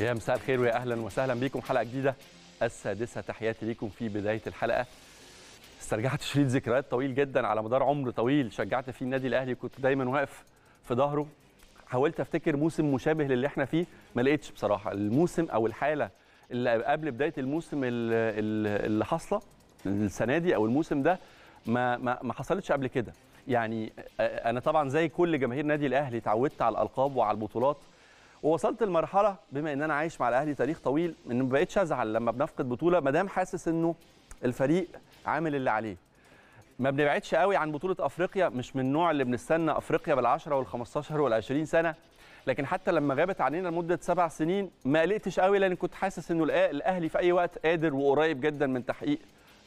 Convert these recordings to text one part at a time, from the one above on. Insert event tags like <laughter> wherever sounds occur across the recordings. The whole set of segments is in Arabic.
يا مساء الخير ويا اهلا وسهلا بيكم حلقه جديده السادسه تحياتي ليكم في بدايه الحلقه استرجعت شريط ذكريات طويل جدا على مدار عمر طويل شجعت فيه النادي الاهلي كنت دايما واقف في ظهره حاولت افتكر موسم مشابه للي احنا فيه ما لقيتش بصراحه الموسم او الحاله اللي قبل بدايه الموسم اللي حاصله السنه دي او الموسم ده ما ما, ما حصلتش قبل كده يعني انا طبعا زي كل جماهير نادي الاهلي اتعودت على الالقاب وعلى البطولات ووصلت لمرحله بما ان انا عايش مع الاهلي تاريخ طويل ان ما بقتش ازعل لما بنفقد بطوله ما دام حاسس انه الفريق عامل اللي عليه ما بنبعدش قوي عن بطوله افريقيا مش من النوع اللي بنستنى افريقيا بال10 وال15 وال20 سنه لكن حتى لما غابت علينا لمده سبع سنين ما قلقتش قوي لان كنت حاسس انه الاهلي في اي وقت قادر وقريب جدا من تحقيق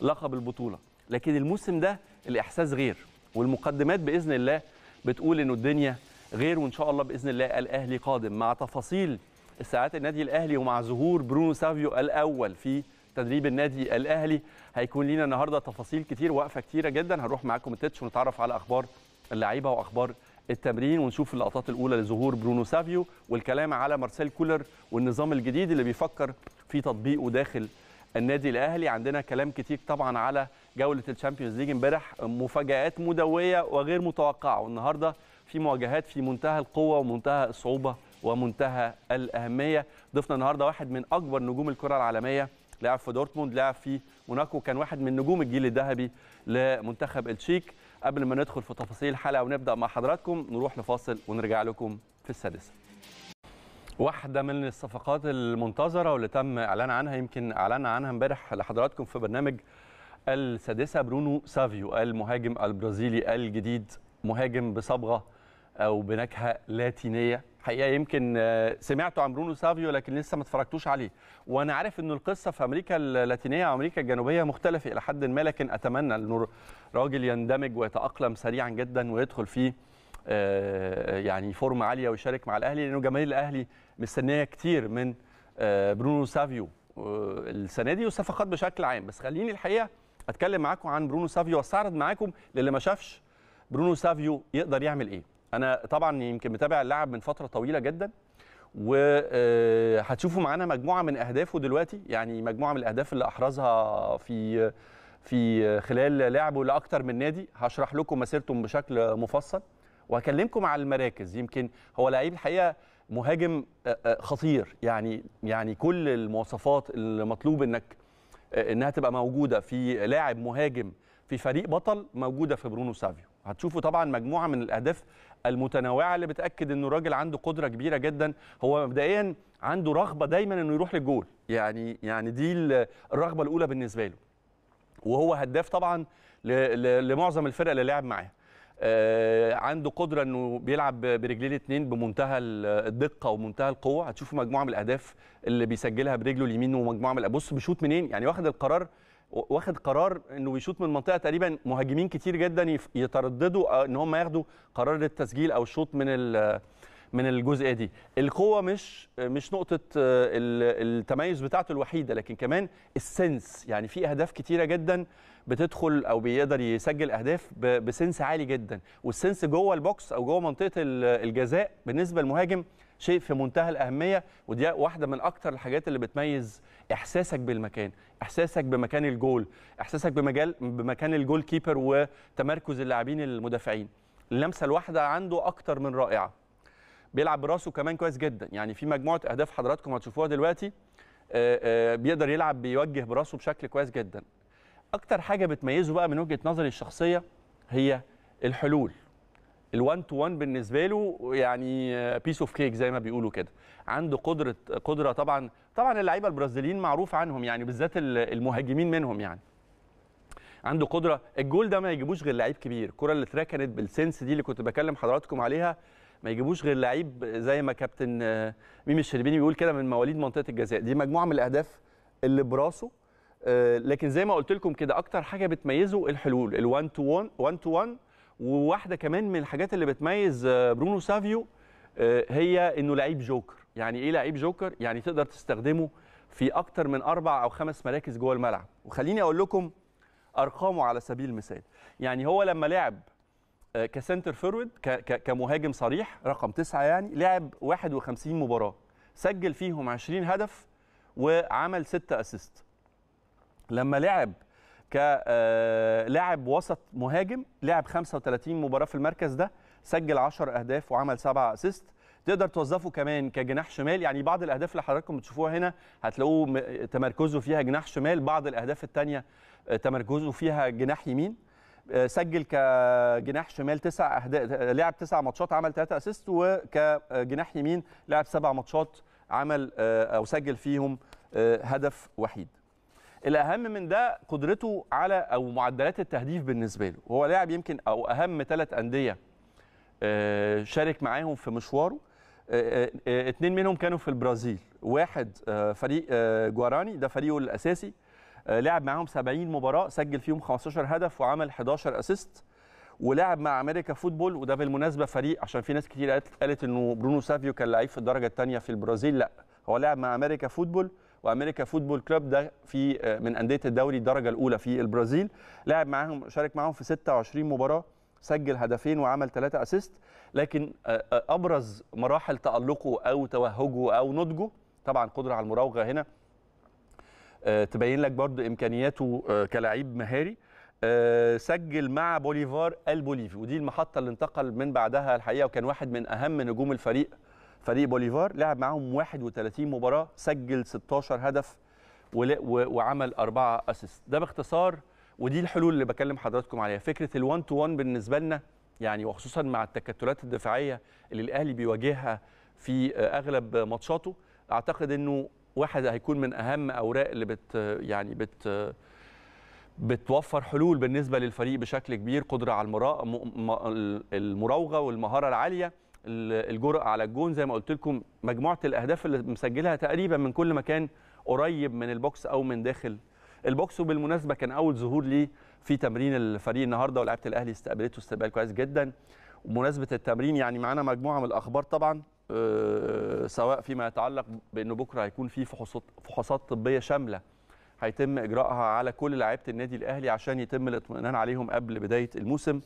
لقب البطوله لكن الموسم ده الاحساس غير والمقدمات باذن الله بتقول انه الدنيا غير وان شاء الله باذن الله الاهلي قادم مع تفاصيل ساعات النادي الاهلي ومع ظهور برونو سافيو الاول في تدريب النادي الاهلي هيكون لينا النهارده تفاصيل كتير وقفه كتيره جدا هنروح معاكم التتش ونتعرف على اخبار اللعيبه واخبار التمرين ونشوف اللقطات الاولى لظهور برونو سافيو والكلام على مارسيل كولر والنظام الجديد اللي بيفكر في تطبيقه داخل النادي الاهلي عندنا كلام كتير طبعا على جوله الشامبيونز ليج امبارح مفاجات مدويه وغير متوقعه والنهارده في مواجهات في منتهى القوه ومنتهى الصعوبه ومنتهى الاهميه ضفنا النهارده واحد من اكبر نجوم الكره العالميه لعب في دورتموند لعب في موناكو كان واحد من نجوم الجيل الذهبي لمنتخب التشيك قبل ما ندخل في تفاصيل الحلقه ونبدا مع حضراتكم نروح لفاصل ونرجع لكم في السادسه واحدة من الصفقات المنتظرة واللي تم إعلان عنها يمكن أعلان عنها امبارح لحضراتكم في برنامج السادسة برونو سافيو المهاجم البرازيلي الجديد مهاجم بصبغة او بنكهه لاتينيه حقيقه يمكن آه، سمعتوا عن برونو سافيو لكن لسه ما اتفرجتوش عليه وانا عارف ان القصه في امريكا اللاتينيه وامريكا الجنوبيه مختلفه الى حد ما لكن اتمنى ان راجل يندمج ويتاقلم سريعا جدا ويدخل في آه، يعني فورمه عاليه ويشارك مع الاهلي لانه جماهير الاهلي مستنيه كتير من آه، برونو سافيو السنه دي والصفقات بشكل عام بس خليني الحقيقه اتكلم معاكم عن برونو سافيو واستعرض معاكم للي ما شافش برونو سافيو يقدر يعمل ايه انا طبعا يمكن متابع اللاعب من فتره طويله جدا وهتشوفوا آه، معانا مجموعه من اهدافه دلوقتي يعني مجموعه من الاهداف اللي احرزها في في خلال لعبه لاكثر من نادي هشرح لكم مسيرته بشكل مفصل وهكلمكم على المراكز يمكن هو لعيب الحقيقه مهاجم آه، آه، خطير يعني يعني كل المواصفات اللي مطلوب انك انها تبقى موجوده في لاعب مهاجم في فريق بطل موجوده في برونو سافيو هتشوفوا طبعا مجموعه من الاهداف المتنوعه اللي بتاكد انه الراجل عنده قدره كبيره جدا هو مبدئيا عنده رغبه دايما انه يروح للجول يعني يعني دي الرغبه الاولى بالنسبه له وهو هداف طبعا لمعظم الفرق اللي لعب معاها آه، عنده قدره انه بيلعب برجليه الاثنين بمنتهى الدقه ومنتهى القوه هتشوفوا مجموعه من الاهداف اللي بيسجلها برجله اليمين ومجموعه من بص بيشوط منين يعني واخد القرار واخد قرار انه بيشوط من منطقه تقريبا مهاجمين كتير جدا يترددوا آه، ان هم ياخدوا قرار التسجيل او الشوط من من الجزئيه دي القوه مش مش نقطه آه، التميز بتاعته الوحيده لكن كمان السنس يعني في اهداف كتيره جدا بتدخل او بيقدر يسجل اهداف بسنس عالي جدا والسنس جوه البوكس او جوه منطقه الجزاء بالنسبه للمهاجم شيء في منتهى الاهميه ودي واحده من اكتر الحاجات اللي بتميز احساسك بالمكان احساسك بمكان الجول احساسك بمجال بمكان الجول كيبر وتمركز اللاعبين المدافعين اللمسه الواحده عنده اكتر من رائعه بيلعب براسه كمان كويس جدا يعني في مجموعه اهداف حضراتكم هتشوفوها دلوقتي آه، آه، بيقدر يلعب بيوجه براسه بشكل كويس جدا اكتر حاجه بتميزه بقى من وجهه نظري الشخصيه هي الحلول ال1 تو 1 بالنسبه له يعني بيس اوف كيك زي ما بيقولوا كده عنده قدره قدره طبعا طبعا اللعيبه البرازيليين معروف عنهم يعني بالذات المهاجمين منهم يعني عنده قدره الجول ده ما يجيبوش غير لعيب كبير الكره اللي اتركنت بالسنس دي اللي كنت بكلم حضراتكم عليها ما يجيبوش غير لعيب زي ما كابتن آه، ميمي الشربيني بيقول كده من مواليد منطقه الجزاء دي مجموعه من الاهداف اللي براسه آه، لكن زي ما قلت لكم كده اكتر حاجه بتميزه الحلول ال1 تو 1 1 تو 1 وواحده كمان من الحاجات اللي بتميز آه، برونو سافيو آه، هي انه لعيب جوكر يعني ايه لعيب جوكر يعني تقدر تستخدمه في اكتر من اربع او خمس مراكز جوه الملعب وخليني اقول لكم ارقامه على سبيل المثال يعني هو لما لعب آه، كسنتر فورورد كمهاجم صريح رقم تسعة يعني لعب 51 مباراة سجل فيهم 20 هدف وعمل 6 اسيست لما لعب كلاعب آه، وسط مهاجم لعب 35 مباراه في المركز ده سجل 10 اهداف وعمل 7 اسيست تقدر توظفه كمان كجناح شمال يعني بعض الاهداف اللي حضراتكم بتشوفوها هنا هتلاقوه تمركزه فيها جناح شمال بعض الاهداف الثانيه آه، تمركزه فيها جناح يمين آه، سجل كجناح شمال تسع اهداف لعب تسع ماتشات عمل ثلاثه اسيست وكجناح يمين لعب سبع ماتشات عمل او سجل فيهم هدف وحيد الاهم من ده قدرته على او معدلات التهديف بالنسبه له هو لاعب يمكن او اهم ثلاث انديه آه، شارك معاهم في مشواره اثنين آه، آه، منهم كانوا في البرازيل واحد فريق جواراني ده فريقه الاساسي لعب معاهم 70 مباراه سجل فيهم 15 هدف وعمل 11 اسيست ولعب مع امريكا فوتبول وده بالمناسبه فريق عشان في ناس كتير قالت انه برونو سافيو كان لعيب في الدرجه الثانيه في البرازيل لا هو لعب مع امريكا فوتبول وامريكا فوتبول كلوب ده في آه، من انديه الدوري الدرجه الاولى في البرازيل لعب معاهم شارك معاهم في 26 مباراه سجل هدفين وعمل ثلاثة اسيست لكن آه، آه، ابرز مراحل تالقه او توهجه او نضجه طبعا قدره على المراوغه هنا تبين لك برضو امكانياته كلاعب مهاري سجل مع بوليفار البوليفي ودي المحطه اللي انتقل من بعدها الحقيقه وكان واحد من اهم نجوم الفريق فريق بوليفار لعب معاهم 31 مباراه سجل 16 هدف وعمل أربعة اسيست ده باختصار ودي الحلول اللي بكلم حضراتكم عليها فكره ال1 تو 1 بالنسبه لنا يعني وخصوصا مع التكتلات الدفاعيه اللي الاهلي بيواجهها في اغلب ماتشاته اعتقد انه واحد هيكون من اهم اوراق اللي بت يعني بت بتوفر حلول بالنسبه للفريق بشكل كبير قدره على المراوغه والمهاره العاليه الجرأه على الجون زي ما قلت لكم مجموعه الاهداف اللي مسجلها تقريبا من كل مكان قريب من البوكس او من داخل البوكس وبالمناسبه كان اول ظهور ليه في تمرين الفريق النهارده ولاعيبه الاهلي استقبلته استقبال كويس جدا ومناسبه التمرين يعني معانا مجموعه من الاخبار طبعا آه، سواء فيما يتعلق بانه بكره هيكون في فحوصات فحوصات طبيه شامله هيتم اجراءها على كل لاعيبه النادي الاهلي عشان يتم الاطمئنان عليهم قبل بدايه الموسم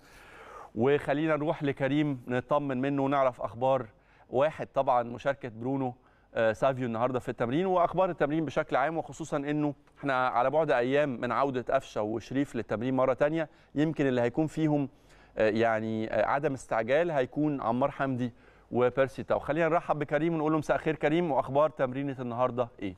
وخلينا نروح لكريم نطمن منه ونعرف اخبار واحد طبعا مشاركه برونو آه، سافيو النهارده في التمرين واخبار التمرين بشكل عام وخصوصا انه احنا على بعد ايام من عوده قفشه وشريف للتمرين مره ثانيه يمكن اللي هيكون فيهم آه، يعني آه، عدم استعجال هيكون عمار حمدي وبيرسي تاو خلينا نرحب بكريم ونقول له مساء الخير كريم واخبار تمرينه النهارده ايه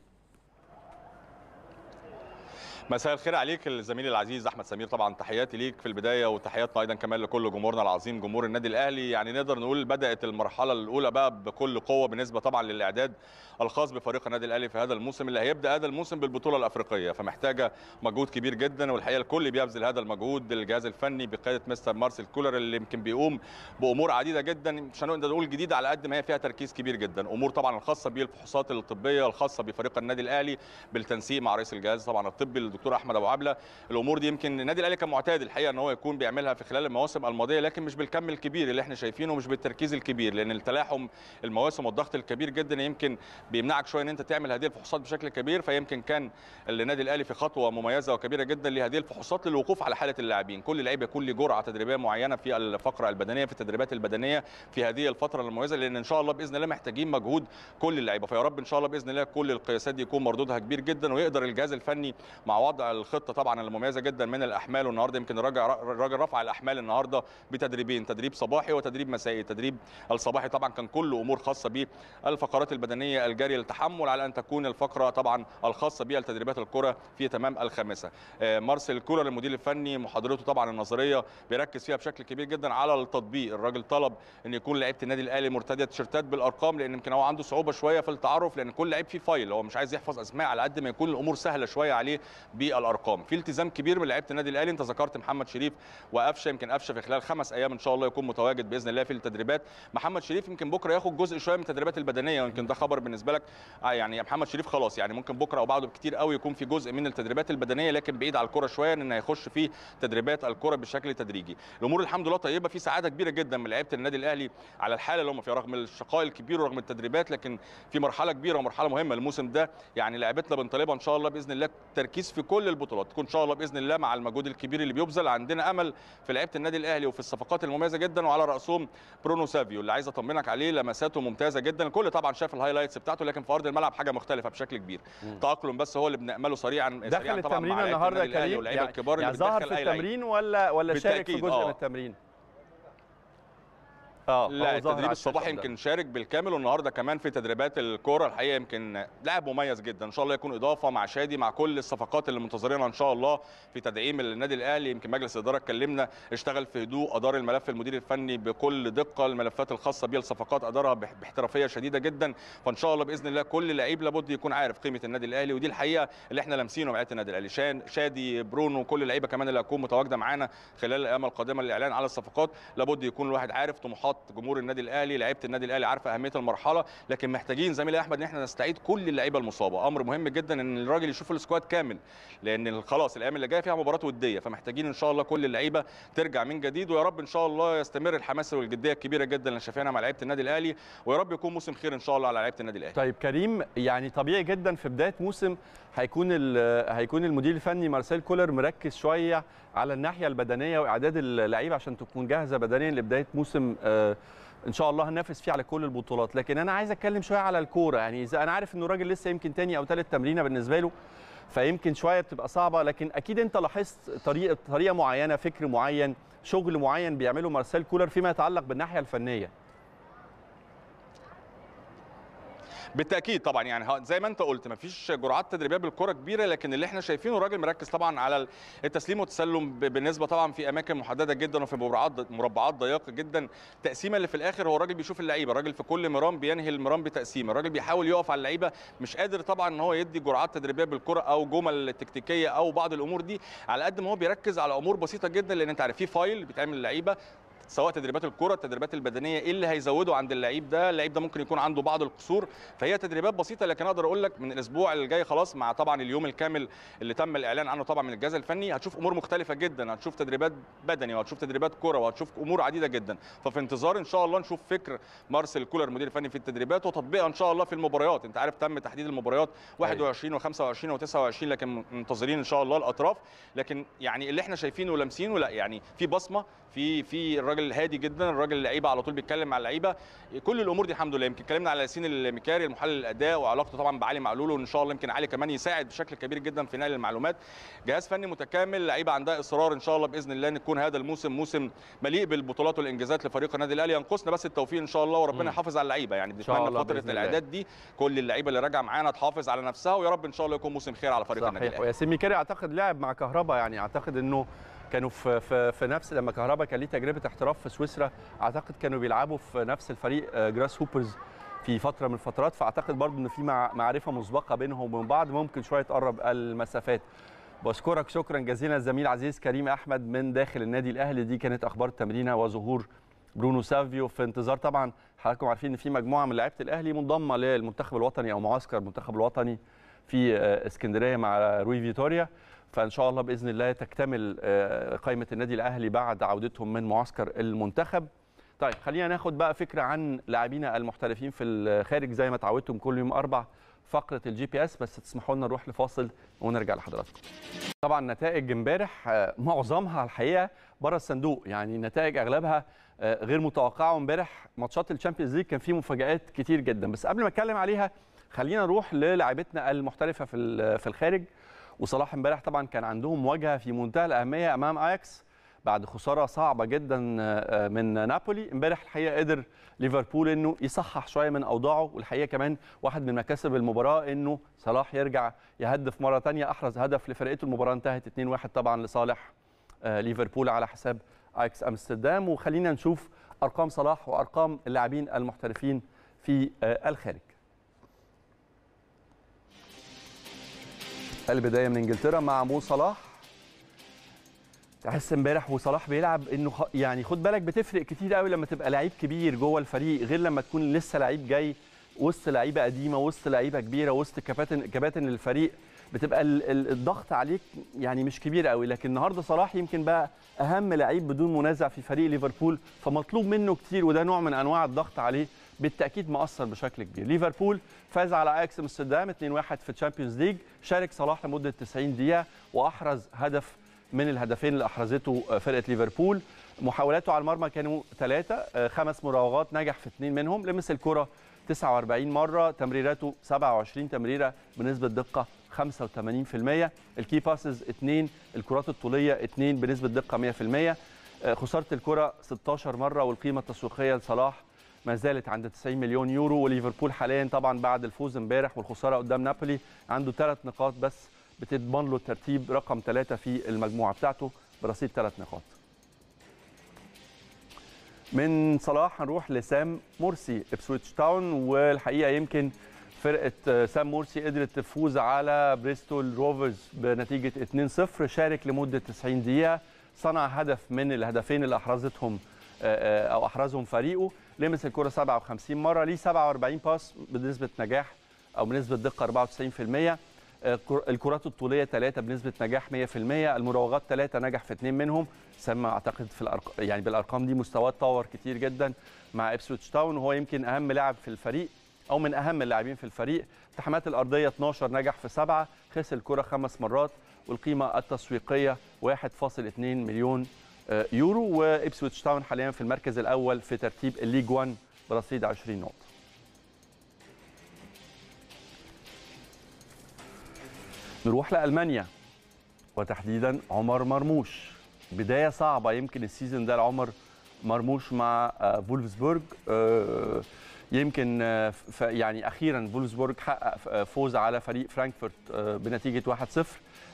مساء الخير عليك الزميل العزيز احمد سمير طبعا تحياتي ليك في البدايه وتحياتنا ايضا كمان لكل جمهورنا العظيم جمهور النادي الاهلي يعني نقدر نقول بدات المرحله الاولى بقى بكل قوه بالنسبه طبعا للاعداد الخاص بفريق النادي الاهلي في هذا الموسم اللي هيبدا هذا الموسم بالبطوله الافريقيه فمحتاجه مجهود كبير جدا والحقيقه الكل بيبذل هذا المجهود الجهاز الفني بقياده مستر مارسيل كولر اللي يمكن بيقوم بامور عديده جدا مش هنقدر نقول جديده على قد ما هي فيها تركيز كبير جدا امور طبعا الخاصه بالفحوصات الطبيه الخاصه بفريق النادي الاهلي بالتنسيق مع رئيس الجهاز طبعا الطبي الدكتور احمد ابو عبله الامور دي يمكن النادي الاهلي كان معتاد الحقيقه ان هو يكون بيعملها في خلال المواسم الماضيه لكن مش بالكم الكبير اللي احنا شايفينه ومش بالتركيز الكبير لان التلاحم المواسم والضغط الكبير جدا يمكن بيمنعك شويه ان انت تعمل هذه الفحوصات بشكل كبير فيمكن كان النادي الاهلي في خطوه مميزه وكبيره جدا لهذه الفحوصات للوقوف على حاله اللاعبين كل لعيب يكون له جرعه تدريبيه معينه في الفقره البدنيه في التدريبات البدنيه في هذه الفتره المميزه لان ان شاء الله باذن الله محتاجين مجهود كل اللعيبه فيا رب ان شاء الله باذن الله كل القياسات دي يكون مردودها كبير جدا ويقدر الجهاز الفني مع وضع الخطه طبعا المميزه جدا من الاحمال والنهارده يمكن الراجل رفع الاحمال النهارده بتدريبين تدريب صباحي وتدريب مسائي التدريب الصباحي طبعا كان كله امور خاصه بالفقرات البدنيه الجري للتحمل على ان تكون الفقره طبعا الخاصه بالتدريبات الكره في تمام الخامسه آه، مارسيل كولر المدير الفني محاضرته طبعا النظريه بيركز فيها بشكل كبير جدا على التطبيق الراجل طلب ان يكون لعيبه النادي الاهلي مرتديه تيشيرتات بالارقام لان يمكن هو عنده صعوبه شويه في التعرف لان كل لعيب فيه فايل هو مش عايز يحفظ اسماء على قد ما يكون الامور سهله شويه عليه بالارقام في التزام كبير من لعيبه النادي الاهلي انت ذكرت محمد شريف وقفشه يمكن قفشه في خلال خمس ايام ان شاء الله يكون متواجد باذن الله في التدريبات محمد شريف يمكن بكره ياخد جزء شويه من التدريبات البدنيه ويمكن ده خبر بالنسبه لك آه، يعني محمد شريف خلاص يعني ممكن بكره او بعده بكتير قوي يكون في جزء من التدريبات البدنيه لكن بعيد على الكره شويه ان هيخش في تدريبات الكره بشكل تدريجي الامور الحمد لله طيبه في سعاده كبيره جدا من لعيبه النادي الاهلي على الحاله اللي هم فيها رغم الشقاء الكبير ورغم التدريبات لكن في مرحله كبيره ومرحله مهمه الموسم ده يعني لعبتنا بنطالبها ان شاء الله باذن الله تركيز في في كل البطولات تكون ان شاء الله باذن الله مع المجهود الكبير اللي بيبذل عندنا امل في لعيبه النادي الاهلي وفي الصفقات المميزه جدا وعلى راسهم برونو سافيو اللي عايز اطمنك عليه لمساته ممتازه جدا الكل طبعا شاف الهايلايتس بتاعته لكن في ارض الملعب حاجه مختلفه بشكل كبير تاقلم بس هو اللي بنامله سريعا سريعا طبعا مع النهارده كريم يعني, يعني ظهر في التمرين ولا ولا شارك في جزء من آه. التمرين اه لا التدريب الصباحي يمكن شارك بالكامل والنهارده كمان في تدريبات الكوره الحقيقه يمكن لاعب مميز جدا ان شاء الله يكون اضافه مع شادي مع كل الصفقات اللي منتظرينها ان شاء الله في تدعيم النادي الاهلي يمكن مجلس الاداره اتكلمنا اشتغل في هدوء ادار الملف المدير الفني بكل دقه الملفات الخاصه بيه الصفقات ادارها باحترافيه شديده جدا فان شاء الله باذن الله كل لعيب لابد يكون عارف قيمه النادي الاهلي ودي الحقيقه اللي احنا لامسينه مع النادي الاهلي شادي برونو كل اللعيبه كمان اللي هتكون متواجده معانا خلال الايام القادمه للاعلان على الصفقات لابد يكون الواحد عارف طموحات توقعات جمهور النادي الاهلي لعيبه النادي الاهلي عارفه اهميه المرحله لكن محتاجين زميلي احمد ان احنا نستعيد كل اللعيبه المصابه امر مهم جدا ان الراجل يشوف السكواد كامل لان خلاص الايام اللي جايه فيها مباراه وديه فمحتاجين ان شاء الله كل اللعيبه ترجع من جديد ويا رب ان شاء الله يستمر الحماس والجديه الكبيره جدا اللي شايفينها مع لعيبه النادي الاهلي ويا رب يكون موسم خير ان شاء الله على لعيبه النادي الاهلي طيب كريم يعني طبيعي جدا في بدايه موسم هيكون هيكون المدير الفني مارسيل كولر مركز شويه على الناحيه البدنيه واعداد اللعيبه عشان تكون جاهزه بدنيا لبدايه موسم آه، ان شاء الله هننافس فيه على كل البطولات لكن انا عايز اتكلم شويه على الكوره يعني اذا انا عارف انه الراجل لسه يمكن تاني او تالت تمرينه بالنسبه له فيمكن شويه بتبقى صعبه لكن اكيد انت لاحظت طريقه طريقه معينه فكر معين شغل معين بيعمله مارسيل كولر فيما يتعلق بالناحيه الفنيه بالتاكيد طبعا يعني زي ما انت قلت مفيش جرعات تدريبيه بالكره كبيره لكن اللي احنا شايفينه الراجل مركز طبعا على التسليم والتسلم بالنسبه طبعا في اماكن محدده جدا وفي مربعات ضيقه جدا التقسيمه اللي في الاخر هو الراجل بيشوف اللعيبه الراجل في كل مرام بينهي المرام بتقسيمه الراجل بيحاول يقف على اللعيبه مش قادر طبعا ان هو يدي جرعات تدريبيه بالكره او جمل تكتيكيه او بعض الامور دي على قد ما هو بيركز على امور بسيطه جدا لان انت عارف في فايل بيتعمل اللعيبه سواء تدريبات الكره التدريبات البدنيه ايه اللي هيزوده عند اللعيب ده اللعيب ده ممكن يكون عنده بعض القصور فهي تدريبات بسيطه لكن اقدر اقول لك من الاسبوع اللي جاي خلاص مع طبعا اليوم الكامل اللي تم الاعلان عنه طبعا من الجهاز الفني هتشوف امور مختلفه جدا هتشوف تدريبات بدني وهتشوف تدريبات كره وهتشوف امور عديده جدا ففي انتظار ان شاء الله نشوف فكر مارسيل كولر المدير الفني في التدريبات وتطبيقها ان شاء الله في المباريات انت عارف تم تحديد المباريات 21 و25 و29 لكن منتظرين ان شاء الله الاطراف لكن يعني اللي احنا شايفينه ولامسينه لا يعني في بصمه في في الراجل هادي جدا الراجل اللعيبه على طول بيتكلم مع اللعيبه كل الامور دي الحمد لله يمكن اتكلمنا على ياسين المكاري المحلل الاداء وعلاقته طبعا بعلي معلول وان شاء الله يمكن علي كمان يساعد بشكل كبير جدا في نقل المعلومات جهاز فني متكامل لعيبه عندها اصرار ان شاء الله باذن الله ان تكون هذا الموسم موسم مليء بالبطولات والانجازات لفريق النادي الاهلي ينقصنا بس التوفيق ان شاء الله وربنا يحافظ على اللعيبه يعني بنتمنى فتره الاعداد دي كل اللعيبه اللي راجعه معانا تحافظ على نفسها ويا رب ان شاء الله يكون موسم خير على فريق النادي الاهلي وياسين مكاري اعتقد لعب مع كهربا يعني اعتقد انه كانوا في في, في نفس لما كهربا كان ليه تجربه احتراف في سويسرا اعتقد كانوا بيلعبوا في نفس الفريق جراس آه، هوبرز في فتره من الفترات فاعتقد برضو ان في معرفه مسبقه بينهم وبين بعض ممكن شويه تقرب المسافات بشكرك شكرا جزيلا الزميل عزيز كريم احمد من داخل النادي الاهلي دي كانت اخبار التمرينه وظهور برونو سافيو في انتظار طبعا حضراتكم عارفين ان في مجموعه من لعيبه الاهلي منضمه للمنتخب الوطني او معسكر المنتخب الوطني في آه، اسكندريه مع روي فيتوريا فان شاء الله باذن الله تكتمل آه، قائمه النادي الاهلي بعد عودتهم من معسكر المنتخب طيب خلينا ناخد بقى فكره عن لاعبينا المحترفين في الخارج زي ما تعودتم كل يوم اربع فقره الجي بي اس بس تسمحوا لنا نروح لفاصل ونرجع لحضراتكم. طبعا نتائج امبارح آه، معظمها الحقيقه بره الصندوق يعني نتائج اغلبها آه، غير متوقعه امبارح ماتشات الشامبيونز ليج كان فيه مفاجات كتير جدا بس قبل ما اتكلم عليها خلينا نروح للاعبتنا المحترفه في في الخارج وصلاح امبارح طبعا كان عندهم مواجهه في منتهى الاهميه امام اياكس بعد خساره صعبه جدا آه، من نابولي امبارح الحقيقه قدر ليفربول انه يصحح شويه من اوضاعه والحقيقه كمان واحد من مكاسب المباراه انه صلاح يرجع يهدف مره ثانيه احرز هدف لفرقته المباراه انتهت 2-1 طبعا لصالح آه، ليفربول على حساب اياكس امستردام وخلينا نشوف ارقام صلاح وارقام اللاعبين المحترفين في آه، الخارج البدايه من انجلترا مع مو صلاح تحس امبارح وصلاح بيلعب انه يعني خد بالك بتفرق كتير قوي لما تبقى لعيب كبير جوه الفريق غير لما تكون لسه لعيب جاي وسط لعيبه قديمه وسط لعيبه كبيره وسط كباتن كباتن للفريق بتبقى الضغط عليك يعني مش كبير قوي لكن النهارده صلاح يمكن بقى اهم لعيب بدون منازع في فريق ليفربول فمطلوب منه كتير وده نوع من انواع الضغط عليه بالتاكيد مؤثر بشكل كبير ليفربول فاز على اياكس امستردام 2-1 في تشامبيونز ليج شارك صلاح لمده 90 دقيقه واحرز هدف من الهدفين اللي احرزته فرقه ليفربول محاولاته على المرمى كانوا ثلاثه آه، خمس مراوغات نجح في اثنين منهم لمس الكره 49 مره تمريراته 27 تمريره بنسبه دقه 85% الكي باسز 2 الكرات الطوليه 2 بنسبه دقه 100% آه، خساره الكره 16 مره والقيمه التسويقيه لصلاح ما زالت عند 90 مليون يورو وليفربول حاليا طبعا بعد الفوز امبارح والخساره قدام نابولي عنده ثلاث نقاط بس بتضمن له الترتيب رقم ثلاثه في المجموعه بتاعته برصيد ثلاث نقاط. من صلاح هنروح لسام مرسي ابسويتش تاون والحقيقه يمكن فرقه سام مرسي قدرت تفوز على بريستول روفرز بنتيجه 2-0 شارك لمده 90 دقيقه صنع هدف من الهدفين اللي احرزتهم آه، آه، او احرزهم فريقه لمس الكره 57 مره ليه 47 باس بنسبه نجاح او بنسبه دقه 94% آه، الكرات الطوليه 3 بنسبه نجاح 100% المراوغات 3 نجح في 2 منهم سام اعتقد في الأرق... يعني بالارقام دي مستواه اتطور كتير جدا مع ابسويتش تاون وهو يمكن اهم لاعب في الفريق او من اهم اللاعبين في الفريق التحامات الارضيه 12 نجح في 7 خسر الكره خمس مرات والقيمه التسويقيه 1.2 مليون آه، يورو وابسويتش تاون حاليا في المركز الاول في ترتيب الليج 1 برصيد 20 نقطه نروح لالمانيا وتحديدا عمر مرموش بدايه صعبه يمكن السيزون ده لعمر مرموش مع آه، فولفسبورغ آه، يمكن يعني اخيرا فولفسبورغ حقق فوز على فريق فرانكفورت بنتيجه 1-0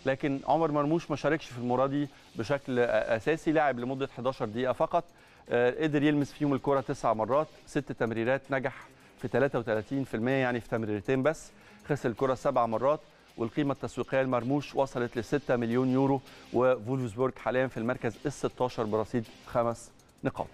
لكن عمر مرموش ما شاركش في المباراه دي بشكل اساسي لعب لمده 11 دقيقه فقط آه، قدر يلمس فيهم الكره تسع مرات ست تمريرات نجح في 33% يعني في تمريرتين بس خسر الكره سبع مرات والقيمه التسويقيه لمرموش وصلت ل 6 مليون يورو وفولفسبورغ حاليا في المركز ال 16 برصيد خمس نقاط.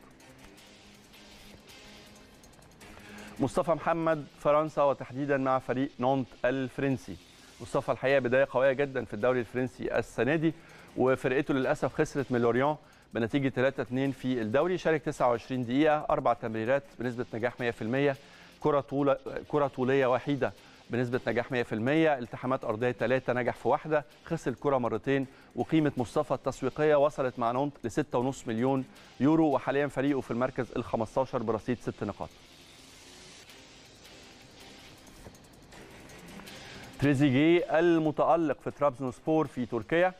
مصطفى محمد فرنسا وتحديدا مع فريق نونت الفرنسي مصطفى الحقيقه بدايه قويه جدا في الدوري الفرنسي السنه دي وفرقته للاسف خسرت من لوريون بنتيجه 3 2 في الدوري شارك 29 دقيقه اربع تمريرات بنسبه نجاح 100% كره طوله كره طوليه وحيده بنسبه نجاح 100% التحامات ارضيه ثلاثه نجح في واحده خسر الكره مرتين وقيمه مصطفى التسويقيه وصلت مع نونت ل 6.5 مليون يورو وحاليا فريقه في المركز ال 15 برصيد 6 نقاط تريزيجيه المتألق في ترابزون سبور في تركيا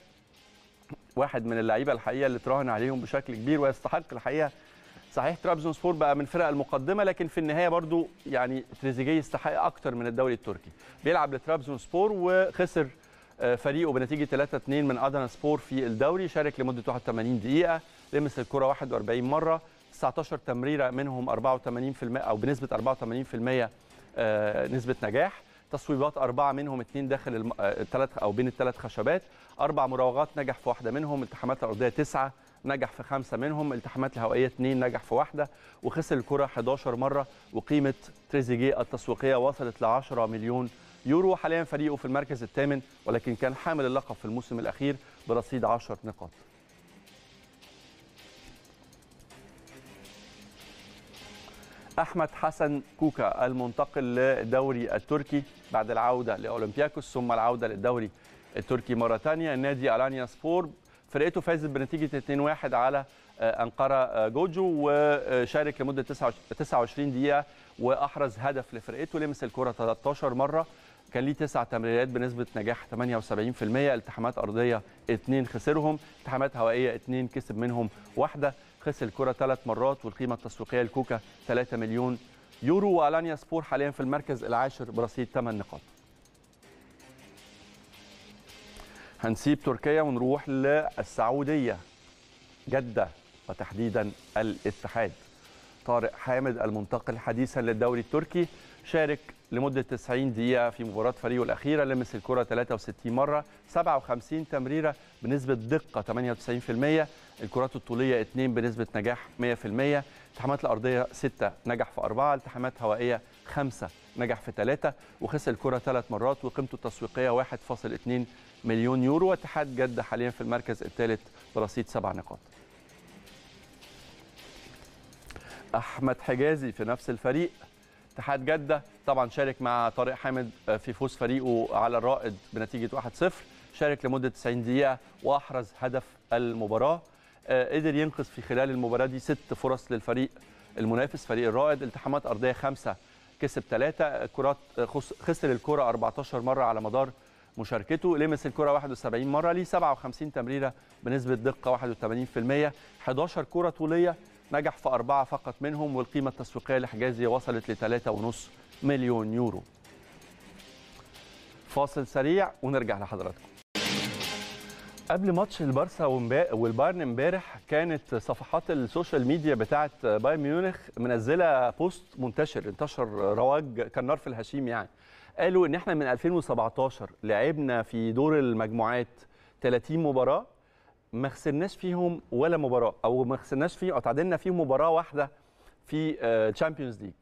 واحد من اللعيبه الحقيقه اللي تراهن عليهم بشكل كبير ويستحق الحقيقه صحيح ترابزون سبور بقى من فرق المقدمه لكن في النهايه برضو يعني تريزيجيه يستحق اكتر من الدوري التركي بيلعب لترابزون سبور وخسر آه، فريقه بنتيجه 3-2 من ادنا سبور في الدوري شارك لمده 81 دقيقه لمس الكره 41 مره 19 تمريره منهم 84% او بنسبه 84% آه، نسبه نجاح تصويبات أربعة منهم اثنين داخل الثلاث آه، أو بين الثلاث خشبات أربع مراوغات نجح في واحدة منهم التحامات الأرضية تسعة نجح في خمسة منهم التحامات الهوائية اثنين نجح في واحدة وخسر الكرة 11 مرة وقيمة تريزيجيه التسويقية وصلت لعشرة 10 مليون يورو حاليا فريقه في المركز الثامن ولكن كان حامل اللقب في الموسم الأخير برصيد 10 نقاط أحمد حسن كوكا المنتقل للدوري التركي بعد العودة لأولمبياكوس ثم العودة للدوري التركي مرة ثانية النادي ألانيا سبور فرقته فازت بنتيجة 2-1 على آه، أنقرة آه، جوجو وشارك لمدة 29 دقيقة وأحرز هدف لفرقته لمس الكرة 13 مرة كان ليه تسع تمريرات بنسبة نجاح 78% التحامات أرضية اثنين خسرهم التحامات هوائية اثنين كسب منهم واحدة خسر الكره ثلاث مرات والقيمه التسويقيه لكوكا 3 مليون يورو والانيا سبور حاليا في المركز العاشر برصيد 8 نقاط هنسيب تركيا ونروح للسعوديه جده وتحديدا الاتحاد طارق حامد المنتقل حديثا للدوري التركي شارك لمدة 90 دقيقة في مباراة فريقه الأخيرة لمس الكرة 63 مرة 57 تمريرة بنسبة دقة 98% الكرات الطولية 2 بنسبة نجاح 100% التحامات الأرضية 6 نجح في 4 التحامات هوائية 5 نجح في 3 وخسر الكرة 3 مرات وقيمته التسويقية 1.2 مليون يورو واتحاد جدة حاليا في المركز الثالث برصيد 7 نقاط أحمد حجازي في نفس الفريق اتحاد جده طبعا شارك مع طارق حامد آه، في فوز فريقه على الرائد بنتيجه 1-0 شارك لمده 90 دقيقه واحرز هدف المباراه آه، قدر ينقذ في خلال المباراه دي ست فرص للفريق المنافس فريق الرائد التحامات ارضيه خمسه كسب ثلاثه كرات آه، خسر الكره 14 مره على مدار مشاركته لمس الكره 71 مره ليه 57 تمريره بنسبه دقه 81% 11 كره طوليه نجح في أربعة فقط منهم والقيمة التسويقية لحجازي وصلت ل 3.5 مليون يورو فاصل سريع ونرجع لحضراتكم قبل ماتش البارسا والبايرن امبارح كانت صفحات السوشيال ميديا بتاعه بايرن ميونخ منزله بوست منتشر انتشر رواج كالنار في الهشيم يعني قالوا ان احنا من 2017 لعبنا في دور المجموعات 30 مباراه ما خسرناش فيهم ولا مباراه او ما خسرناش فيه او تعادلنا فيهم مباراه واحده في تشامبيونز آه، ليج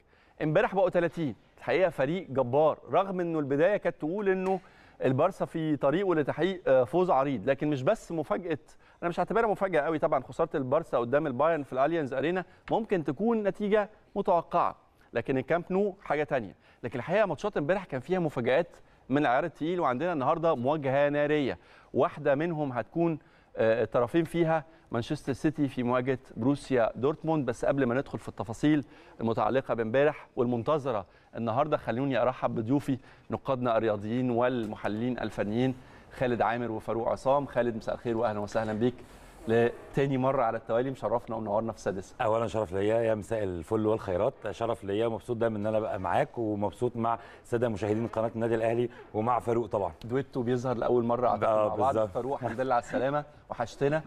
امبارح بقوا 30 الحقيقه فريق جبار رغم انه البدايه كانت تقول انه البارسا في طريقه لتحقيق آه، فوز عريض لكن مش بس مفاجاه انا مش هعتبرها مفاجاه قوي طبعا خساره البارسا قدام البايرن في الاليانز ارينا ممكن تكون نتيجه متوقعه لكن الكامب نو حاجه تانية لكن الحقيقه ماتشات امبارح كان فيها مفاجات من العيار التقيل وعندنا النهارده مواجهه ناريه واحده منهم هتكون آه، الطرفين فيها مانشستر سيتي في مواجهه بروسيا دورتموند بس قبل ما ندخل في التفاصيل المتعلقه بامبارح والمنتظره النهارده خلوني ارحب بضيوفي نقادنا الرياضيين والمحللين الفنيين خالد عامر وفاروق عصام خالد مساء الخير واهلا وسهلا بيك لتاني مره على التوالي مشرفنا ومنورنا في السادسه. اولا شرف ليا يا مساء الفل والخيرات، شرف ليا ومبسوط دايما ان انا أبقى معاك ومبسوط مع الساده مشاهدين قناه النادي الاهلي ومع فاروق طبعا. دويتو بيظهر لاول مره آه، مع بعض فاروق الحمد لله على السلامه وحشتنا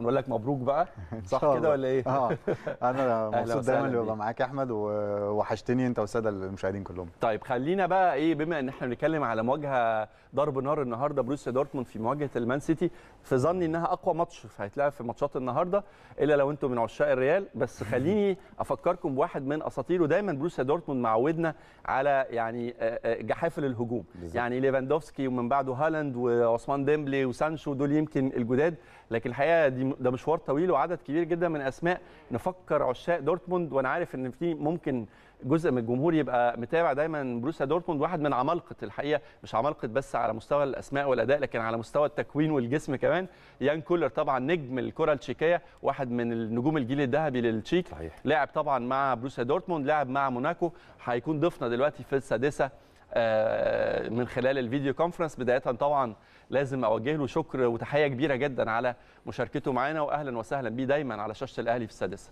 ونقول لك مبروك بقى <laughs> صح كده ولا ايه؟ اه انا <laughs> مبسوط دايما اللي بيبقى معاك يا احمد ووحشتني انت والساده المشاهدين كلهم. طيب خلينا بقى ايه بما ان احنا بنتكلم على مواجهه ضرب نار النهارده بروسيا دورتموند في مواجهه المان سيتي في ظني انها اقوى ماتش هيتلعب في ماتشات النهارده الا لو انتم من عشاق الريال بس <laughs> خليني افكركم بواحد من اساطيره دايما بروسيا دورتموند معودنا على يعني آه، آه، جحافل الهجوم بالزبط. يعني ليفاندوفسكي ومن بعده هالاند وعثمان ديمبلي وسانشو دول يمكن الجداد لكن الحقيقه دي ده مشوار طويل وعدد كبير جدا من اسماء نفكر عشاق دورتموند وانا عارف ان في ممكن جزء من الجمهور يبقى متابع دايما بروسيا دورتموند واحد من عمالقه الحقيقه مش عمالقه بس على مستوى الاسماء والاداء لكن على مستوى التكوين والجسم كمان يان كولر طبعا نجم الكره التشيكيه واحد من النجوم الجيل الذهبي للتشيك صحيح. لاعب طبعا مع بروسيا دورتموند لاعب مع موناكو هيكون ضيفنا دلوقتي في السادسه آه، من خلال الفيديو كونفرنس بدايه طبعا لازم اوجه له شكر وتحيه كبيره جدا على مشاركته معانا واهلا وسهلا بيه دايما على شاشه الاهلي في السادسه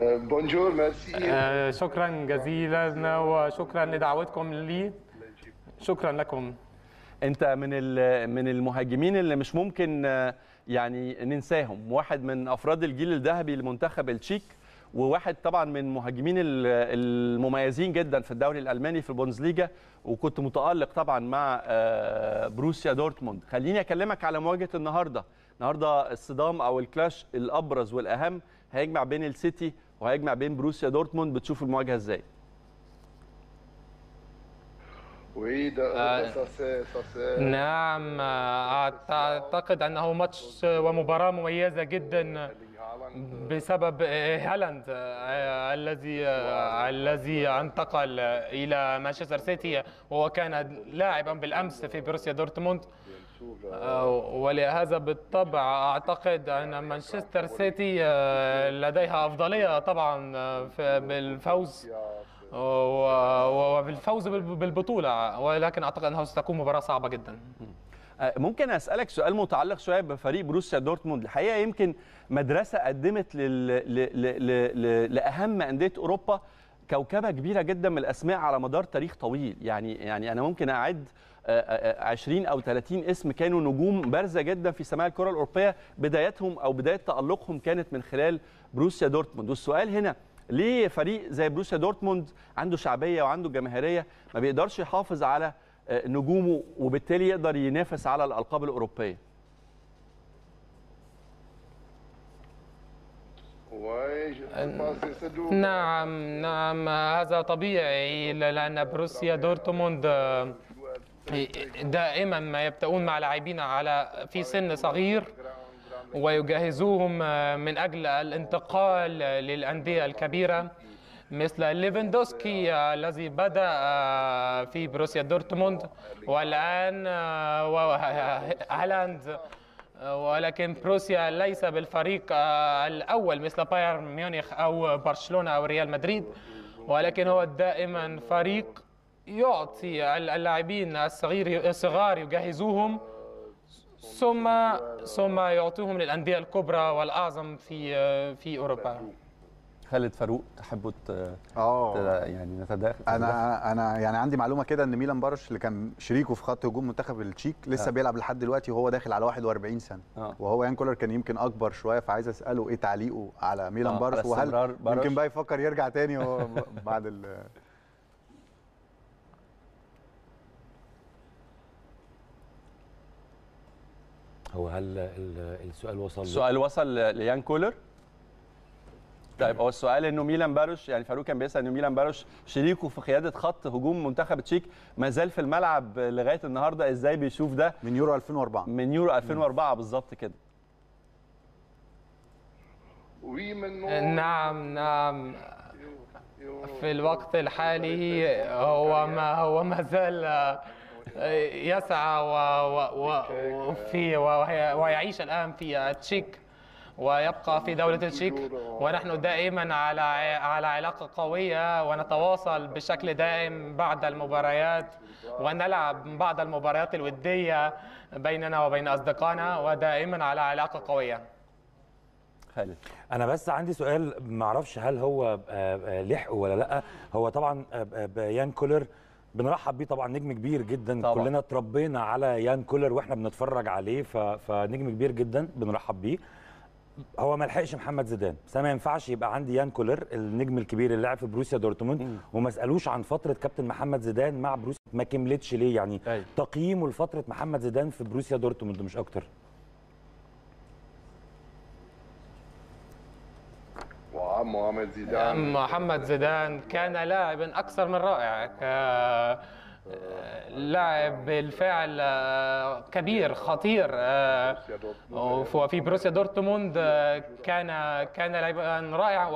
آه، بونجور ميرسي آه، شكرا جزيلا وشكرا لدعوتكم لي شكرا لكم انت من من المهاجمين اللي مش ممكن آه، يعني ننساهم واحد من افراد الجيل الذهبي لمنتخب التشيك وواحد طبعا من مهاجمين المميزين جدا في الدوري الالماني في البونزليجا وكنت متالق طبعا مع آه، بروسيا دورتموند خليني اكلمك على مواجهه النهارده النهارده الصدام او الكلاش الابرز والاهم هيجمع بين السيتي وهيجمع بين بروسيا دورتموند بتشوف المواجهه ازاي نعم اعتقد انه ماتش ومباراه مميزه جدا هالاند بسبب إيه، إيه، هالاند إيه، الذي الذي انتقل الى مانشستر سيتي وهو كان لاعبا بالامس في بروسيا دورتموند ولهذا بالطبع اعتقد ان مانشستر سيتي لديها افضليه طبعا بالفوز وبالفوز بالبطوله ولكن اعتقد انها ستكون مباراه صعبه جدا آه، ممكن اسالك سؤال متعلق شويه بفريق بروسيا دورتموند الحقيقه يمكن مدرسه قدمت لل... ل... ل... لاهم انديه اوروبا كوكبه كبيره جدا من الاسماء على مدار تاريخ طويل يعني يعني انا ممكن اعد 20 آه، آه، او 30 اسم كانوا نجوم بارزه جدا في سماع الكره الاوروبيه بدايتهم او بدايه تالقهم كانت من خلال بروسيا دورتموند والسؤال هنا ليه فريق زي بروسيا دورتموند عنده شعبيه وعنده جماهيريه ما بيقدرش يحافظ على آه، نجومه وبالتالي يقدر ينافس على الالقاب الاوروبيه نعم نعم هذا طبيعي لان بروسيا دورتموند آه، دائما ما يبتؤون مع لاعبين على في سن صغير ويجهزوهم آه، من اجل الانتقال للانديه الكبيره مثل ليفندوسكي الذي بدأ في بروسيا دورتموند والآن آه، <laughs> هالاند آه، ولكن بروسيا ليس بالفريق آه، الأول مثل بايرن ميونخ أو برشلونة أو ريال مدريد ولكن هو دائما فريق يعطي اللاعبين الصغير الصغار يجهزوهم ثم ثم يعطوهم للأندية الكبرى والأعظم في في أوروبا خالد فاروق تحبوا اه يعني نتداخل انا انا يعني عندي معلومه كده ان ميلان بارش اللي كان شريكه في خط هجوم منتخب التشيك لسه آه. بيلعب لحد دلوقتي وهو داخل على 41 سنه آه. وهو يان كولر كان يمكن اكبر شويه فعايز اساله ايه تعليقه على ميلان آه. بارش وهل يمكن بقى يفكر يرجع تاني <laughs> بعد ال هو هل السؤال وصل السؤال وصل ليان كولر طيب هو السؤال انه ميلان باروش يعني فاروق كان بيسال انه ميلان باروش شريكه في قياده خط هجوم منتخب تشيك ما زال في الملعب لغايه النهارده ازاي بيشوف ده من يورو 2004 من يورو 2004 بالظبط كده نعم نعم في الوقت الحالي هو ما هو ما زال يسعى وفي ويعيش الان في تشيك ويبقى في دولة التشيك ونحن دائما على على علاقة قوية ونتواصل بشكل دائم بعد المباريات ونلعب بعض المباريات الودية بيننا وبين أصدقائنا ودائما على علاقة قوية خالد انا بس عندي سؤال ما اعرفش هل هو آه، آه، لحق ولا لا هو طبعا آه، يان كولر بنرحب بيه طبعا نجم كبير جدا طبعا. كلنا اتربينا على يان كولر واحنا بنتفرج عليه فنجم كبير جدا بنرحب بيه هو ما لحقش محمد زيدان بس ما ينفعش يبقى عندي يان كولر النجم الكبير اللي لعب في بروسيا دورتموند وما سالوش عن فتره كابتن محمد زيدان مع بروسيا ما كملتش ليه يعني تقييمه لفتره محمد زيدان في بروسيا دورتموند مش اكتر محمد زيدان محمد زيدان كان لاعبا اكثر من رائع لاعب بالفعل آه، كبير خطير آه، وفي بروسيا دورتموند آه، كان كان لاعبا رائع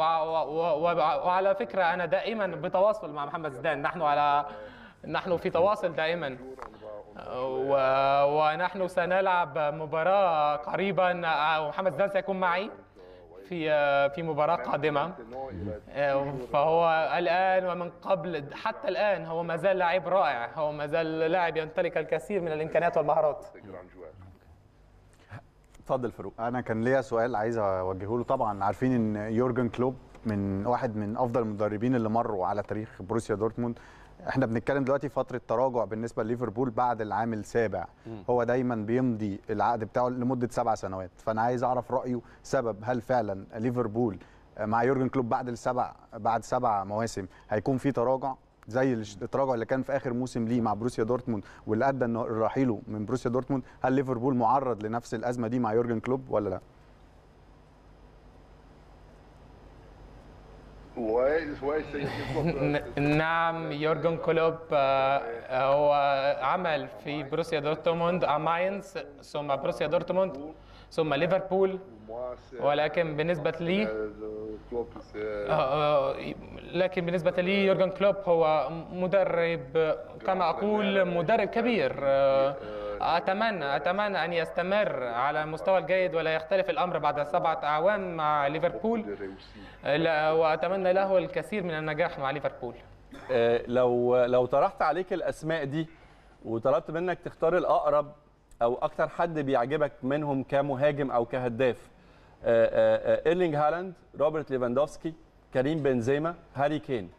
وعلى فكره انا دائما بتواصل مع محمد زيدان نحن على نحن في تواصل دائما ونحن سنلعب مباراه قريبا ومحمد زيدان سيكون معي في آه، في مباراه قادمه آه، فهو الان ومن قبل حتى الان هو ما زال لاعب رائع هو ما زال لاعب يمتلك الكثير من الامكانيات والمهارات اتفضل فاروق انا كان ليا سؤال عايز اوجهه له طبعا عارفين ان يورجن كلوب من واحد من افضل المدربين اللي مروا على تاريخ بروسيا دورتموند احنا بنتكلم دلوقتي فتره تراجع بالنسبه لليفربول بعد العام السابع هو دايما بيمضي العقد بتاعه لمده سبع سنوات فانا عايز اعرف رايه سبب هل فعلا ليفربول مع يورجن كلوب بعد السبع بعد سبع مواسم هيكون في تراجع زي التراجع اللي كان في اخر موسم ليه مع بروسيا دورتموند واللي ادى رحيله من بروسيا دورتموند هل ليفربول معرض لنفس الازمه دي مع يورجن كلوب ولا لا <laughs> نعم يورجن كلوب آه، آه، هو عمل في بروسيا دورتموند اماينز آه، ثم بروسيا دورتموند ثم ليفربول ولكن بالنسبة لي لكن بالنسبة لي يورجن كلوب هو مدرب كما أقول مدرب كبير أتمنى أتمنى أن يستمر على المستوى الجيد ولا يختلف الأمر بعد سبعة أعوام مع ليفربول وأتمنى له الكثير من النجاح مع ليفربول آه، لو لو طرحت عليك الأسماء دي وطلبت منك تختار الأقرب أو أكتر حد بيعجبك منهم كمهاجم أو كهداف آه، آه، إيرلينج هالاند روبرت ليفاندوفسكي كريم بنزيما هاري كين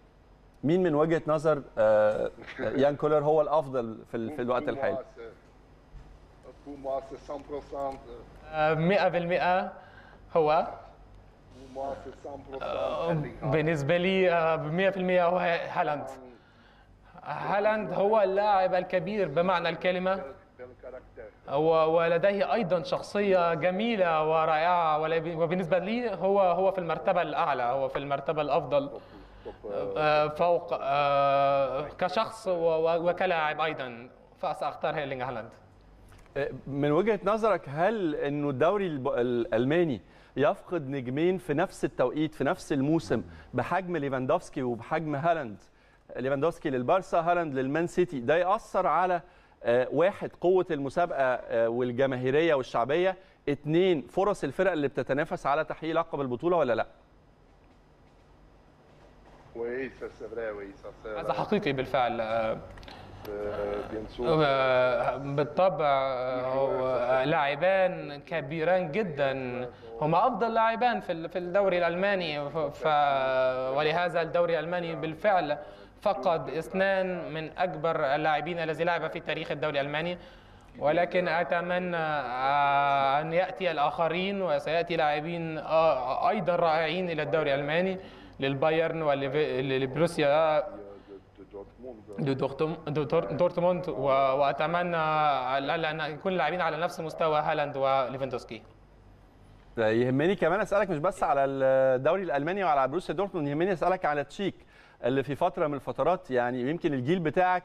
مين من وجهه نظر يان كولر هو الافضل في, في الوقت الحالي تكون مؤسس 100% 100% هو بالنسبه لي 100% هو هالاند هالاند هو اللاعب الكبير بمعنى الكلمه ولديه ايضا شخصيه جميله ورائعه وبالنسبه لي هو هو في المرتبه الاعلى هو في المرتبه الافضل آه، آه، فوق آه، كشخص وكلاعب ايضا فساختار هيرلينغ هالاند من وجهه نظرك هل انه الدوري الالماني يفقد نجمين في نفس التوقيت في نفس الموسم بحجم ليفاندوفسكي وبحجم هالاند ليفاندوفسكي للبارسا هالاند للمان سيتي ده ياثر على آه، واحد قوه المسابقه آه، والجماهيريه والشعبيه اثنين فرص الفرق اللي بتتنافس على تحقيق لقب البطوله ولا لا هذا حقيقي بالفعل آه، بالطبع هو لاعبان كبيران جدا هما افضل لاعبان في في الدوري الالماني ف ولهذا الدوري الالماني بالفعل فقد اثنان من اكبر اللاعبين الذي لعب في تاريخ الدوري الالماني ولكن اتمنى ان ياتي الاخرين وسياتي لاعبين ايضا رائعين الى الدوري الالماني للبايرن ولبروسيا دورتموند دورتموند, دورتموند واتمنى ان يكون اللاعبين على نفس مستوى هالاند وليفاندوسكي يهمني كمان اسالك مش بس على الدوري الالماني وعلى بروسيا دورتموند يهمني اسالك على تشيك اللي في فتره من الفترات يعني يمكن الجيل بتاعك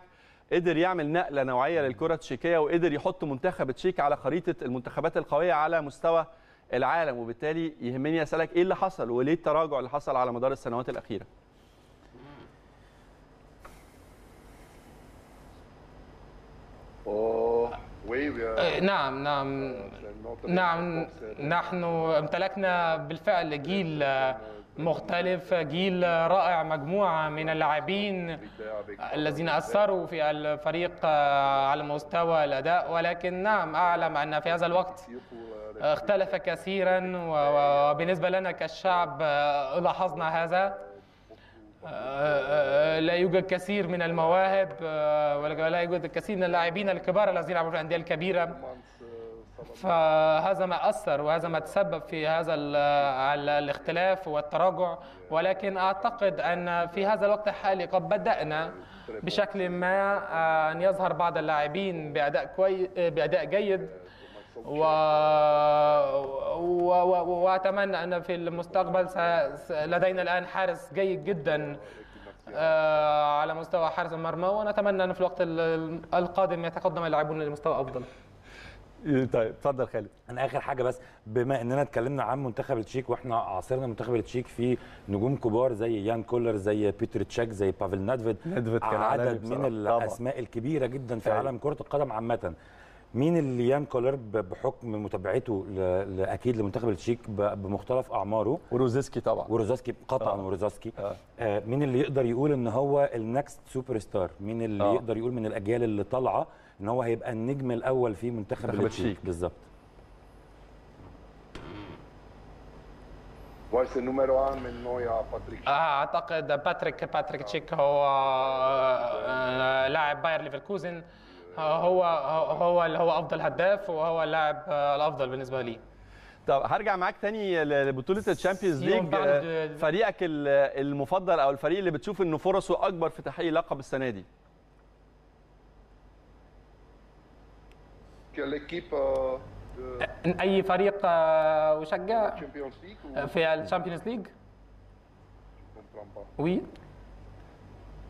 قدر يعمل نقله نوعيه للكره التشيكيه وقدر يحط منتخب تشيك على خريطه المنتخبات القويه على مستوى العالم وبالتالي يهمني اسالك ايه اللي حصل وليه التراجع اللي حصل على مدار السنوات الاخيره نعم نعم نعم نحن امتلكنا بالفعل جيل مختلف جيل رائع مجموعة من اللاعبين الذين أثروا في الفريق على مستوى الأداء ولكن نعم أعلم أن في هذا الوقت اختلف كثيرا وبالنسبة لنا كشعب لاحظنا هذا آه، لا يوجد كثير من المواهب آه، ولا يوجد الكثير من اللاعبين الكبار الذين يلعبون في الانديه الكبيره فهذا ما اثر وهذا ما تسبب في هذا الاختلاف والتراجع ولكن اعتقد ان في هذا الوقت الحالي قد بدانا بشكل ما آه، ان يظهر بعض اللاعبين باداء كوي باداء جيد و... و... و... واتمنى ان في المستقبل س... لدينا الان حارس جيد جدا آه، على مستوى حارس المرمى ونتمنى ان في الوقت القادم يتقدم اللاعبون لمستوى افضل طيب اتفضل خالد انا اخر حاجه بس بما اننا اتكلمنا عن منتخب التشيك واحنا عاصرنا منتخب التشيك في نجوم كبار زي يان كولر زي بيتر تشاك زي بافل نادفيد عدد من الاسماء الكبيره جدا في طيب. عالم كره القدم عامه مين اللي يان كولر بحكم متابعته اكيد لمنتخب التشيك بمختلف اعماره وروزيسكي طبعا وروزيسكي قطعا آه. وروزيسكي آه. آه مين اللي يقدر يقول ان هو النكست سوبر ستار مين اللي آه. يقدر يقول من الاجيال اللي طالعه ان هو هيبقى النجم الاول في منتخب, منتخب التشيك, بالظبط من نويا باتريك اعتقد باتريك باتريك تشيك هو آه، آه، لاعب باير ليفركوزن هو هو اللي هو افضل هداف وهو اللاعب الافضل بالنسبه لي طب هرجع معاك تاني لبطوله الشامبيونز ليج فريقك المفضل او الفريق اللي بتشوف انه فرصه اكبر في تحقيق لقب السنه دي اي فريق اشجع آه، في الشامبيونز ليج وي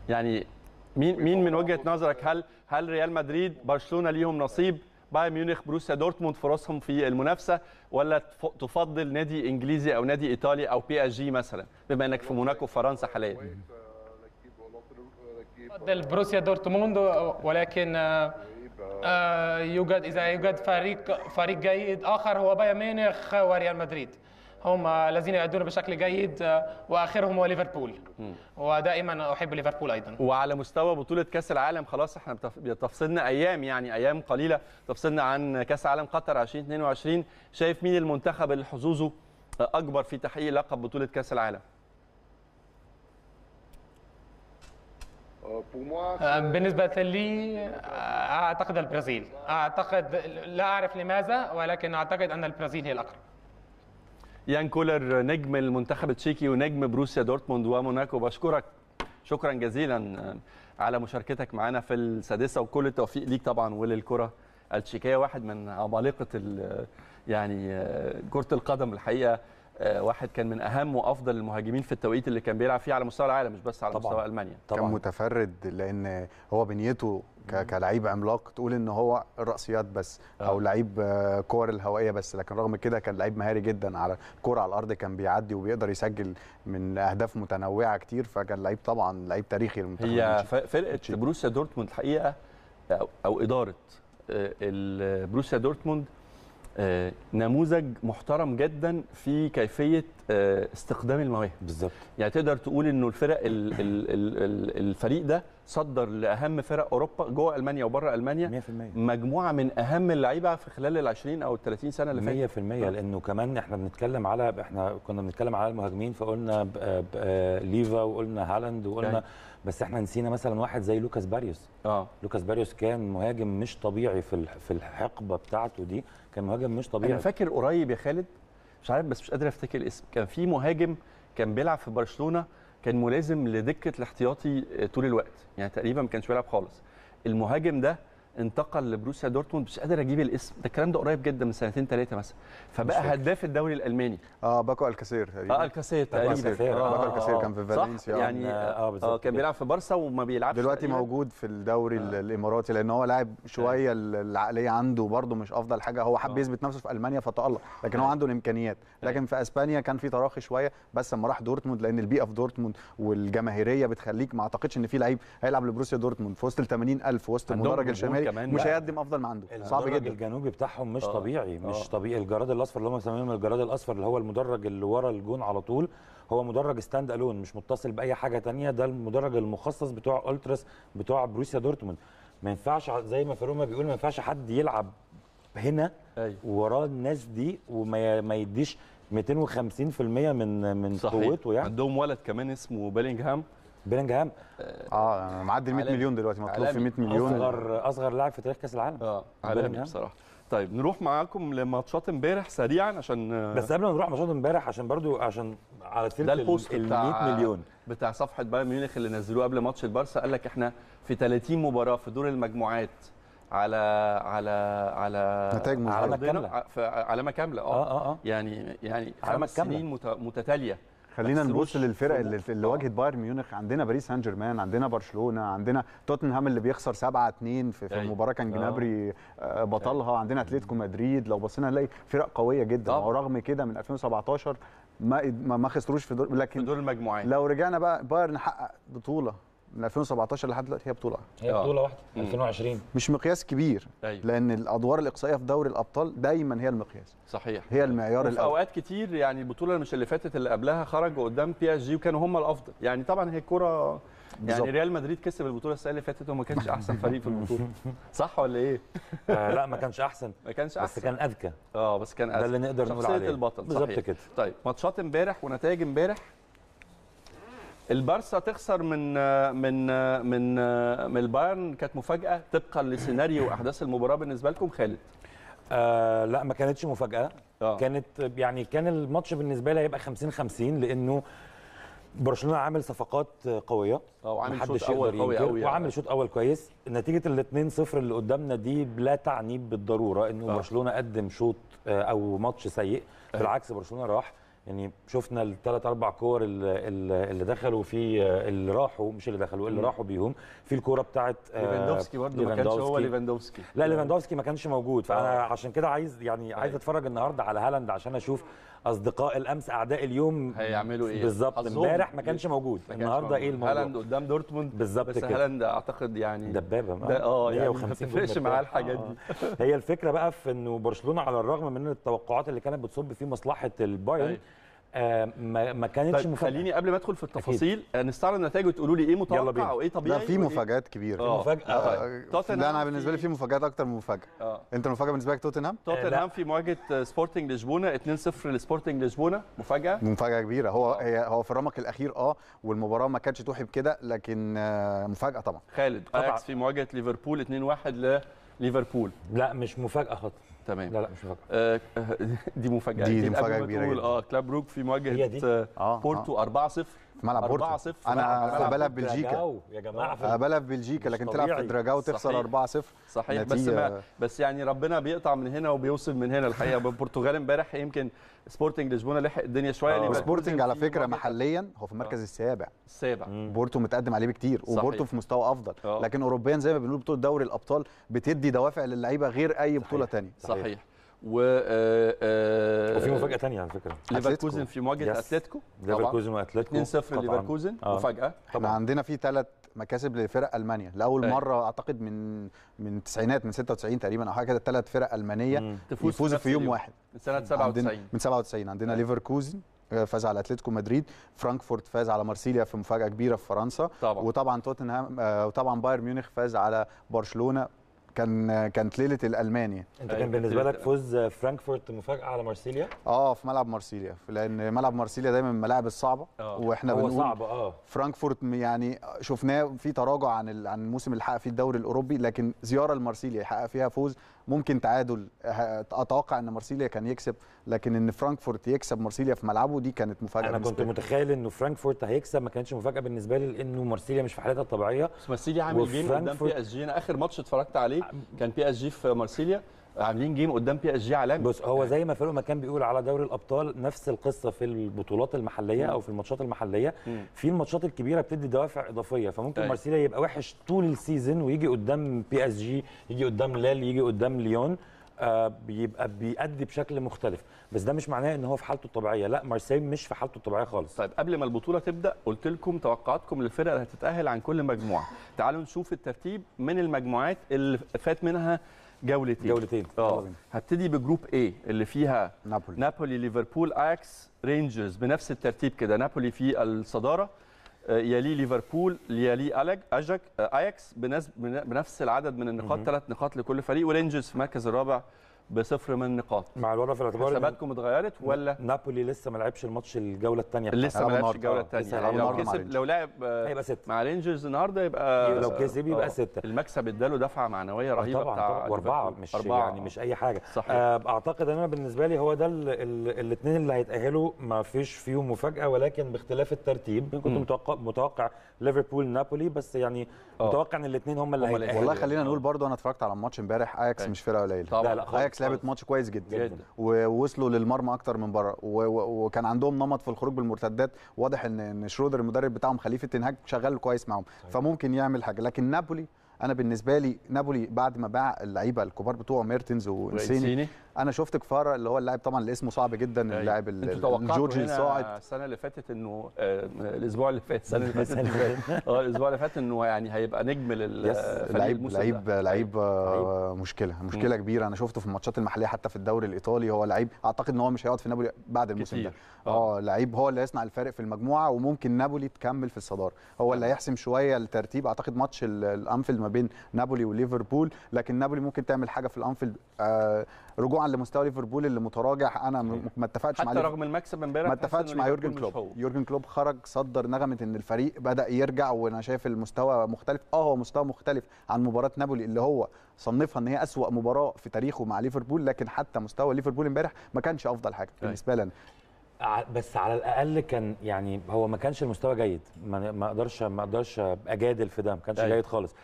يعني مين مين من وجهه نظرك هل هل ريال مدريد برشلونه ليهم نصيب بايرن ميونخ بروسيا دورتموند فرصهم في المنافسه ولا تفضل نادي انجليزي او نادي ايطالي او بي اس جي مثلا بما انك في موناكو فرنسا حاليا افضل بروسيا دورتموند ولكن آه، آه، يوجد اذا يوجد فريق فريق جيد اخر هو بايرن ميونخ وريال مدريد هم الذين يؤدون بشكل جيد آه، واخرهم هو ليفربول ودائما احب ليفربول ايضا وعلى مستوى بطوله كاس العالم خلاص احنا تفصلنا ايام يعني ايام قليله تفصلنا عن كاس عالم قطر 2022 شايف مين المنتخب اللي حظوظه آه، اكبر في تحقيق لقب بطوله كاس العالم euh, آه، بالنسبة لي أعتقد البرازيل أعتقد لا أعرف لماذا ولكن أعتقد أن البرازيل هي الأقرب يان كولر نجم المنتخب التشيكي ونجم بروسيا دورتموند وموناكو بشكرك شكرا جزيلا آه، على مشاركتك معنا في السادسه وكل التوفيق ليك طبعا وللكره التشيكيه واحد من عمالقه آه، يعني آه، كره القدم الحقيقه واحد كان من اهم وافضل المهاجمين في التوقيت اللي كان بيلعب فيه على مستوى العالم مش بس على طبعًا مستوى المانيا طبعا كان متفرد لان هو بنيته كلعيب عملاق تقول ان هو الراسيات بس آه. او لعيب كور الهوائيه بس لكن رغم كده كان لعيب مهاري جدا على الكوره على الارض كان بيعدي وبيقدر يسجل من اهداف متنوعه كتير فكان لعيب طبعا لعيب تاريخي للمنتخب هي فرقه بروسيا دورتموند الحقيقه او اداره آه، بروسيا دورتموند آه، نموذج محترم جدا في كيفيه آه، استخدام المواهب بالظبط يعني تقدر تقول انه الفرق الفريق ده صدر لاهم فرق اوروبا جوه المانيا وبره المانيا 100% مجموعه من اهم اللعيبه في خلال ال 20 او ال 30 سنه اللي فاتت 100% آه. لانه كمان احنا بنتكلم على احنا كنا بنتكلم على المهاجمين فقلنا ليفا وقلنا هالاند وقلنا يعني. بس احنا نسينا مثلا واحد زي لوكاس باريوس اه لوكاس باريوس كان مهاجم مش طبيعي في في الحقبه بتاعته دي كان مهاجم مش طبيعي انا فاكر قريب يا خالد مش عارف بس مش قادر افتكر الاسم كان في مهاجم كان بيلعب في برشلونه كان ملازم لدكه الاحتياطي طول الوقت يعني تقريبا ما كانش بيلعب خالص المهاجم ده انتقل لبروسيا دورتموند مش قادر اجيب الاسم ده الكلام ده قريب جدا من سنتين ثلاثه مثلا فبقى هداف الدوري الالماني اه باكو الكاسير تقريبا اه الكاسير تقريبا آه باكو الكاسير كان في فالنسيا يعني اه, آه, آه، كان بيلعب في بارسا وما بيلعبش دلوقتي موجود في الدوري آه. الاماراتي لان هو لاعب شويه آه. العقليه عنده برده مش افضل حاجه هو حب آه. يثبت نفسه في المانيا فتالق لكن هو آه. عنده الامكانيات لكن في اسبانيا كان في تراخي شويه بس لما راح دورتموند لان البيئه في دورتموند والجماهيريه بتخليك ما اعتقدش ان في لعيب هيلعب لبروسيا دورتموند في وسط ال 80000 وسط المدرج الشمالي طيب، كمان مش هيقدم افضل ما عنده صعب جدا الجنوبي بتاعهم مش أوه. طبيعي مش آه. طبيعي الجراد الاصفر اللي هم بيسموهم الجراد الاصفر اللي هو المدرج اللي ورا الجون على طول هو مدرج ستاند الون مش متصل باي حاجه ثانيه ده المدرج المخصص بتوع التراس بتوع بروسيا دورتموند ما ينفعش زي ما فاروما بيقول ما ينفعش حد يلعب هنا أيوه. وراه الناس دي وما يديش 250% من من قوته يعني عندهم ولد كمان اسمه بيلينغهام بيلينجهام اه, آه، يعني معدي ال 100 مليون دلوقتي مطلوب في 100 مليون اصغر اصغر لاعب في تاريخ كاس العالم اه عالمي بصراحه طيب نروح معاكم لماتشات امبارح سريعا عشان آه، بس قبل ما نروح ماتشات امبارح عشان برضو عشان على سيره ده البوست ال 100 مليون بتاع صفحه بايرن ميونخ اللي نزلوه قبل ماتش البارسا قال لك احنا في 30 مباراه في دور المجموعات على على على نتائج علامه كامله علامه كامله آه. اه اه اه يعني يعني خمس سنين متتاليه خلينا نبص للفرق اللي, اللي واجهت بايرن ميونخ عندنا باريس سان جيرمان عندنا برشلونه عندنا توتنهام اللي بيخسر 7 2 في, في المباراه كان آه. جنابري آه، بطلها عندنا اتلتيكو مدريد لو بصينا هنلاقي فرق قويه جدا ورغم كده من 2017 ما ما خسروش في دور لكن في دور المجموعات لو رجعنا بقى بايرن حقق بطوله من 2017 لحد دلوقتي هي بطوله هي آه. بطوله واحده 2020 مش مقياس كبير أيوة. لان الادوار الاقصائيه في دوري الابطال دايما هي المقياس صحيح هي المعيار الاول اوقات كتير يعني البطوله مش اللي فاتت اللي قبلها خرجوا قدام بي اس جي وكانوا هم الافضل يعني طبعا هي الكوره يعني ريال مدريد كسب البطوله السنه اللي فاتت وما كانش احسن فريق في البطوله <laughs> صح ولا ايه آه لا ما كانش احسن ما كانش احسن بس كان اذكى اه بس كان اذكى ده اللي نقدر نقول عليه البطل بالظبط كده طيب ماتشات امبارح ونتائج امبارح البارسا تخسر من من من من البايرن كانت مفاجاه طبقا لسيناريو احداث المباراه بالنسبه لكم خالد آه لا ما كانتش مفاجاه آه. كانت يعني كان الماتش بالنسبه لي هيبقى 50 50 لانه برشلونه عامل صفقات قويه آه، وعامل شوط اول قوي قوي يعني. وعامل شوط اول كويس نتيجه ال 2-0 اللي قدامنا دي لا تعني بالضروره انه آه. برشلونه قدم شوط آه، او ماتش سيء آه. بالعكس برشلونه راح يعني شفنا الثلاث اربع كور اللي دخلوا في آه، اللي راحوا مش اللي دخلوا اللي راحوا بيهم في الكوره بتاعت آه، ليفاندوفسكي برده ما كانش هو ليفاندوفسكي لا ليفاندوفسكي ما كانش موجود فانا آه. عشان كده عايز يعني عايز أيوة. اتفرج النهارده على هالاند عشان اشوف اصدقاء الامس اعداء اليوم هيعملوا ايه بالظبط امبارح ما كانش موجود النهارده ايه الموضوع هالاند قدام دورتموند بالظبط كده بس هالاند اعتقد يعني دبابه آه،, اه يعني ما بتفرقش معاه الحاجات دي آه. هي الفكره بقى في انه برشلونه على الرغم من التوقعات اللي كانت بتصب في مصلحه البايرن أيوة. آه، ما كانتش طيب، مفاجاه خليني قبل ما ادخل في التفاصيل آه، نستعرض النتائج وتقولوا لي ايه متوقع او ايه طبيعي لا في مفاجات كبيره آه. مفاجاه آه. طيب. آه، لا انا بالنسبه لي في مفاجات اكتر من مفاجاه آه. انت المفاجاه بالنسبه لك توتنهام توتنهام في مواجهه سبورتنج لشبونه 2-0 لسبورتنج لشبونه مفاجاه مفاجاه كبيره هو آه. هو في الرمق الاخير اه والمباراه ما كانتش توحي بكده لكن مفاجاه طبعا خالد اياكس في مواجهه ليفربول 2-1 لليفربول لا مش مفاجاه خالص تمام لا لا مش مفاجاه آه، <laughs> دي مفاجاه دي مفاجاه كبيره جدا اه كلاب روك في مواجهه آه، آه، بورتو 4-0 في ملعب بورتو 4-0 انا قابلها في بلجيكا يا جماعه قابلها في أه، بلجيكا لكن تلعب في دراجاو تخسر 4-0 صحيح بس ما بس يعني ربنا بيقطع من هنا وبيوصل من هنا الحقيقه <laughs> البرتغال امبارح يمكن سبورتنج لشبونه لحق الدنيا شويه آه، يعني سبورتنج على فكره محليا هو في المركز آه. السابع السابع بورتو متقدم عليه بكتير وبورتو في مستوى افضل لكن اوروبيا زي ما بنقول بطوله دوري الابطال بتدي دوافع للعيبه غير اي بطوله ثانيه صحيح و آه، آه، وفي مفاجاه ثانيه على فكره ليفركوزن في مواجهه اتلتيكو ليفركوزن واتلتيكو 2-0 ليفركوزن آه. مفاجاه احنا عندنا في ثلاث مكاسب لفرق المانيا لاول إيه. مره اعتقد من من التسعينات من 96 تقريبا او حاجه كده ثلاث فرق المانيه يفوزوا في يوم واحد من سنه 97 من 97 عندنا إيه. ليفركوزن فاز على اتلتيكو مدريد فرانكفورت فاز على مارسيليا في مفاجاه كبيره في فرنسا طبعا. وطبعا توتنهام وطبعا بايرن ميونخ فاز على برشلونه كان كانت ليله الالماني انت كان بالنسبه لك فوز فرانكفورت مفاجاه على مارسيليا اه في ملعب مارسيليا لان ملعب مارسيليا دايما من الملاعب الصعبه أوه. واحنا هو بنقول صعب اه فرانكفورت يعني شفناه في تراجع عن عن الموسم اللي حقق فيه الدوري الاوروبي لكن زياره لمارسيليا يحقق فيها فوز ممكن تعادل اتوقع ان مارسيليا كان يكسب لكن ان فرانكفورت يكسب مارسيليا في ملعبه دي كانت مفاجاه انا كنت متخيل انه فرانكفورت هيكسب ما كانتش مفاجاه بالنسبه لي لانه مارسيليا مش في حالتها الطبيعيه بس مارسيليا عامل جيم قدام بي اس جي انا اخر ماتش اتفرجت عليه كان بي اس جي في مارسيليا عاملين جيم قدام بي اس جي عالمي بص هو زي ما فاروق مكان بيقول على دوري الابطال نفس القصه في البطولات المحليه م. او في الماتشات المحليه م. في الماتشات الكبيره بتدي دوافع اضافيه فممكن طيب. مارسيليا يبقى وحش طول السيزون ويجي قدام بي اس جي يجي قدام لال يجي قدام ليون آه بيبقى بيأدي بشكل مختلف بس ده مش معناه ان هو في حالته الطبيعيه لا مارسيليا مش في حالته الطبيعيه خالص طيب قبل ما البطوله تبدا قلت لكم توقعاتكم للفرق اللي هتتاهل عن كل مجموعه تعالوا نشوف الترتيب من المجموعات اللي فات منها جولتين جولتين اه هبتدي بجروب اي اللي فيها نابولي نابولي ليفربول اكس رينجرز بنفس الترتيب كده نابولي في الصداره آه، يليه ليفربول يليه ألج اجاك أياكس بنفس العدد من النقاط ثلاث نقاط لكل فريق ورينجرز في المركز الرابع بصفر من النقاط مع الوضع في الاعتبار حساباتكم اتغيرت ولا نابولي لسه ما لعبش الماتش الجوله الثانيه لسه ما لعبش الجوله الثانيه يعني لو كسب لو لعب آه، هيبقى سته مع رينجرز النهارده يبقى <laughs> لو كسب يبقى آه، سته المكسب اداله دفعه معنويه آه، رهيبه طبعا بتاع واربعه مش أربعة. يعني مش اي حاجه صحيح. اعتقد ان انا بالنسبه لي هو ده الاثنين اللي هيتاهلوا ما فيش فيهم مفاجاه ولكن باختلاف الترتيب كنت متوقع متوقع ليفربول نابولي بس يعني متوقع ان الاثنين هم اللي هيتاهلوا والله خلينا نقول برضو انا اتفرجت على الماتش امبارح اياكس أيوه. مش فرقه قليله لا لا اياكس لعبت ماتش كويس جدا, جدا. ووصلوا للمرمى اكتر من بره وكان عندهم نمط في الخروج بالمرتدات واضح ان ان شرودر المدرب بتاعهم خليفه تنهاج شغال كويس معاهم أيوة. فممكن يعمل حاجه لكن نابولي انا بالنسبه لي نابولي بعد ما باع اللعيبه الكبار بتوعه ميرتنز وانسيني انا شفت كفاره اللي هو اللاعب طبعا اللي اسمه صعب جدا أيوة. اللاعب الجورجي الصاعد السنه اللي فاتت انه آه، الاسبوع اللي فات السنه اللي فاتت <laughs> اه <laughs> الاسبوع اللي فات انه يعني هيبقى نجم للعيب لعيب لعيب آه، مشكله مشكله كبيره انا شفته في الماتشات المحليه حتى في الدوري الايطالي هو لعيب اعتقد ان هو مش هيقعد في نابولي بعد الموسم ده آه. اه لعيب هو اللي هيصنع الفارق في المجموعه وممكن نابولي تكمل في الصداره هو اللي هيحسم شويه الترتيب اعتقد ماتش الانفيلد ما بين نابولي وليفربول لكن نابولي ممكن تعمل حاجه في الانفيلد آه رجوعا لمستوى ليفربول اللي متراجع انا ما اتفقتش مع حتى رغم المكسب امبارح ما اتفقتش مع يورجن كلوب يورجن كلوب خرج صدر نغمه ان الفريق بدا يرجع وانا شايف المستوى مختلف اه هو مستوى مختلف عن مباراه نابولي اللي هو صنفها ان هي اسوا مباراه في تاريخه مع ليفربول لكن حتى مستوى ليفربول امبارح ما كانش افضل حاجه أيوة. بالنسبه لنا بس على الاقل كان يعني هو ما كانش المستوى جيد ما اقدرش ما اقدرش اجادل في ده ما كانش أيوة. جيد خالص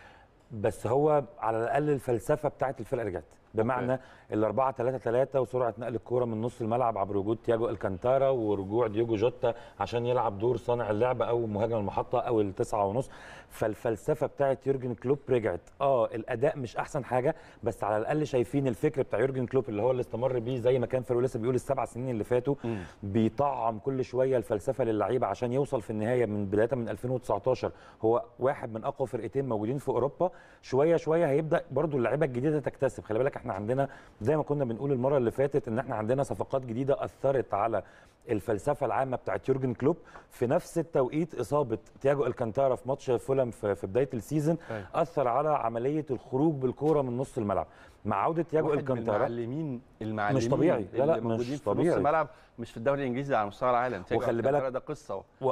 بس هو على الاقل الفلسفه بتاعت الفرقه رجعت بمعنى ال 4 3 3 وسرعه نقل الكوره من نص الملعب عبر وجود تياجو الكانتارا ورجوع ديوجو جوتا عشان يلعب دور صانع اللعب او مهاجم المحطه او التسعه ونص فالفلسفه بتاعت يورجن كلوب رجعت اه الاداء مش احسن حاجه بس على الاقل شايفين الفكر بتاع يورجن كلوب اللي هو اللي استمر بيه زي ما كان فيرو لسه بيقول السبع سنين اللي فاتوا م. بيطعم كل شويه الفلسفه للعيبه عشان يوصل في النهايه من بدايه من 2019 هو واحد من اقوى فرقتين موجودين في اوروبا شويه شويه هيبدا برده اللعيبه الجديده تكتسب خلي بالك احنا عندنا زي ما كنا بنقول المره اللي فاتت ان احنا عندنا صفقات جديده اثرت على الفلسفه العامه بتاعت يورجن كلوب في نفس التوقيت اصابه تياجو الكانتارا في ماتش فولم في بدايه السيزون أيوة. اثر على عمليه الخروج بالكوره من نص الملعب مع عوده ياجو الكانتارا المعلمين المعلمين مش طبيعي لا لا مش طبيعي في الملعب مش في الدوري الانجليزي على مستوى العالم وخلي بالك ده قصه و...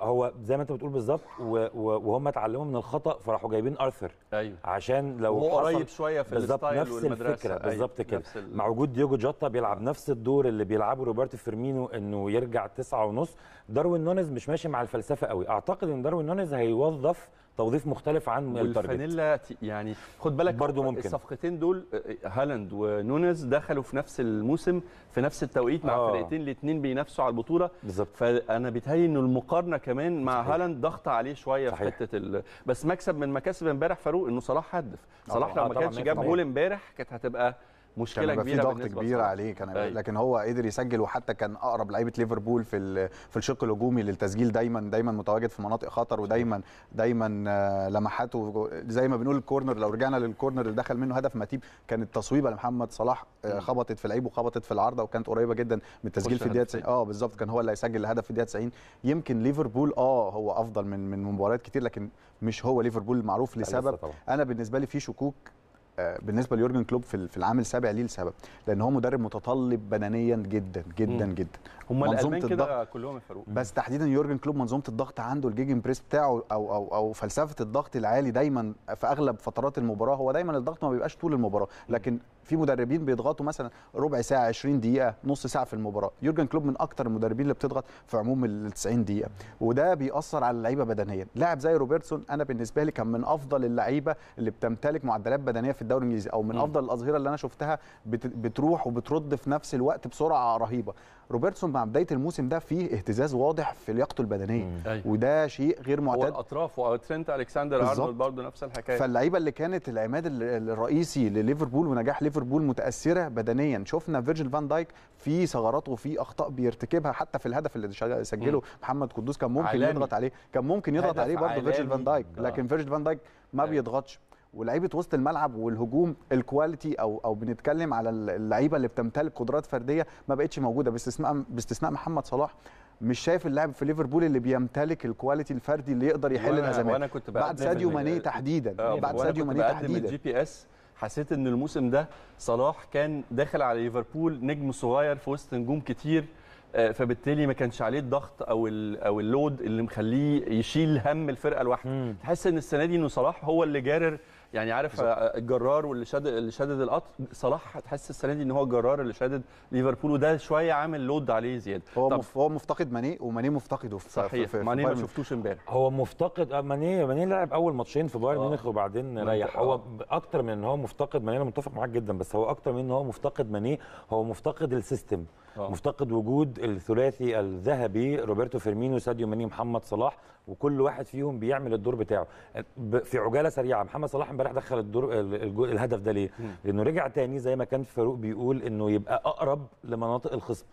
هو زي ما انت بتقول بالظبط و... وهم اتعلموا من الخطا فراحوا جايبين ارثر ايوه عشان لو هو قريب شويه في الستايل نفس والمدرسه الفكره أيوه. بالظبط كده ال... مع وجود ديوجو جوتا بيلعب نفس الدور اللي بيلعبه روبرتو فيرمينو انه يرجع تسعة ونص داروين نونيز مش ماشي مع الفلسفه قوي اعتقد ان داروين نونيز هيوظف توظيف مختلف عن والفانيلا يعني خد بالك برضو ممكن الصفقتين دول آه، آه، هالاند ونونز دخلوا في نفس الموسم في نفس التوقيت مع آه. فرقتين الاثنين بينافسوا على البطوله بالظبط فانا بيتهيألي ان المقارنه كمان مع هالاند ضغط عليه شويه صحيح. في حته ال... بس مكسب من مكاسب امبارح فاروق انه صلاح هدف صلاح لو آه، ما كانش جاب جول امبارح كانت هتبقى مشكله كان كبيره في ضغط كبير عليه كان أي. أيوة. لكن هو قدر يسجل وحتى كان اقرب لعيبه ليفربول في في الشق الهجومي للتسجيل دايما دايما متواجد في مناطق خطر ودايما دايما آه، لمحاته زي ما بنقول الكورنر لو رجعنا للكورنر اللي دخل منه هدف ماتيب كانت تصويبه لمحمد صلاح آه، خبطت في لعيبه وخبطت في العارضه وكانت قريبه جدا من التسجيل في الدقيقه 90 اه بالظبط كان هو اللي هيسجل الهدف في الدقيقه 90 يمكن ليفربول اه هو افضل من من مباريات كتير لكن مش هو ليفربول المعروف لسبب انا بالنسبه لي في شكوك بالنسبه ليورجن كلوب في العام السابع ليه لسبب لان هو مدرب متطلب بدنيا جدا جدا مم. جدا هم الالمان كده كلهم الفاروق بس تحديدا يورجن كلوب منظومه الضغط عنده الجيجن بريس بتاعه او او او فلسفه الضغط العالي دايما في اغلب فترات المباراه هو دايما الضغط ما بيبقاش طول المباراه لكن في مدربين بيضغطوا مثلا ربع ساعه 20 دقيقه نص ساعه في المباراه يورجن كلوب من اكتر المدربين اللي بتضغط في عموم ال 90 دقيقه وده بيأثر على اللعيبه بدنيا لاعب زي روبرتسون انا بالنسبه لي كان من افضل اللعيبه اللي بتمتلك معدلات بدنيه في الدوري الانجليزي او من افضل الاظهره اللي انا شفتها بتروح وبترد في نفس الوقت بسرعه رهيبه روبرتسون مع بدايه الموسم ده فيه اهتزاز واضح في لياقته البدنيه أيوه. وده شيء غير معتاد الاطراف وترنت الكسندر ارنولد برضه نفس الحكايه فاللعيبه اللي كانت العماد الرئيسي لليفربول ونجاح ليفربول متاثره بدنيا شفنا فيرجيل فان دايك في ثغرات وفي اخطاء بيرتكبها حتى في الهدف اللي سجله مم. محمد قدوس كان ممكن علامي. يضغط عليه كان ممكن يضغط عليه برضه فيرجيل فان دايك لكن آه. فيرجيل فان دايك ما أيوه. بيضغطش ولعيبه وسط الملعب والهجوم الكواليتي او او بنتكلم على اللعيبه اللي بتمتلك قدرات فرديه ما بقتش موجوده باستثناء باستثناء محمد صلاح مش شايف اللاعب في ليفربول اللي بيمتلك الكواليتي الفردي اللي يقدر يحل الازمات وانا كنت بعد ساديو ماني تحديدا آه، بعد ساديو ماني تحديدا الجي بي اس حسيت ان الموسم ده صلاح كان داخل على ليفربول نجم صغير في وسط نجوم كتير آه، فبالتالي ما كانش عليه الضغط او او اللود اللي مخليه يشيل هم الفرقه لوحده تحس ان السنه دي ان صلاح هو اللي جارر يعني عارف آه، الجرار واللي شادد اللي شادد القطر صلاح هتحس السنه دي ان هو الجرار اللي شادد ليفربول وده شويه عامل لود عليه زياده هو مف... هو مفتقد ماني وماني مفتقده في صحيح في ماني ما شفتوش امبارح هو مفتقد آه، ماني ماني لعب اول ماتشين في بايرن آه. ميونخ وبعدين ريح هو اكتر من ان هو مفتقد ماني انا متفق معاك جدا بس هو اكتر من ان هو مفتقد ماني هو مفتقد السيستم أوه. مفتقد وجود الثلاثي الذهبي روبرتو فيرمينو ساديو ماني محمد صلاح وكل واحد فيهم بيعمل الدور بتاعه في عجاله سريعه محمد صلاح امبارح دخل الدور الهدف ده ليه؟ لانه رجع تاني زي ما كان فاروق بيقول انه يبقى اقرب لمناطق الخصم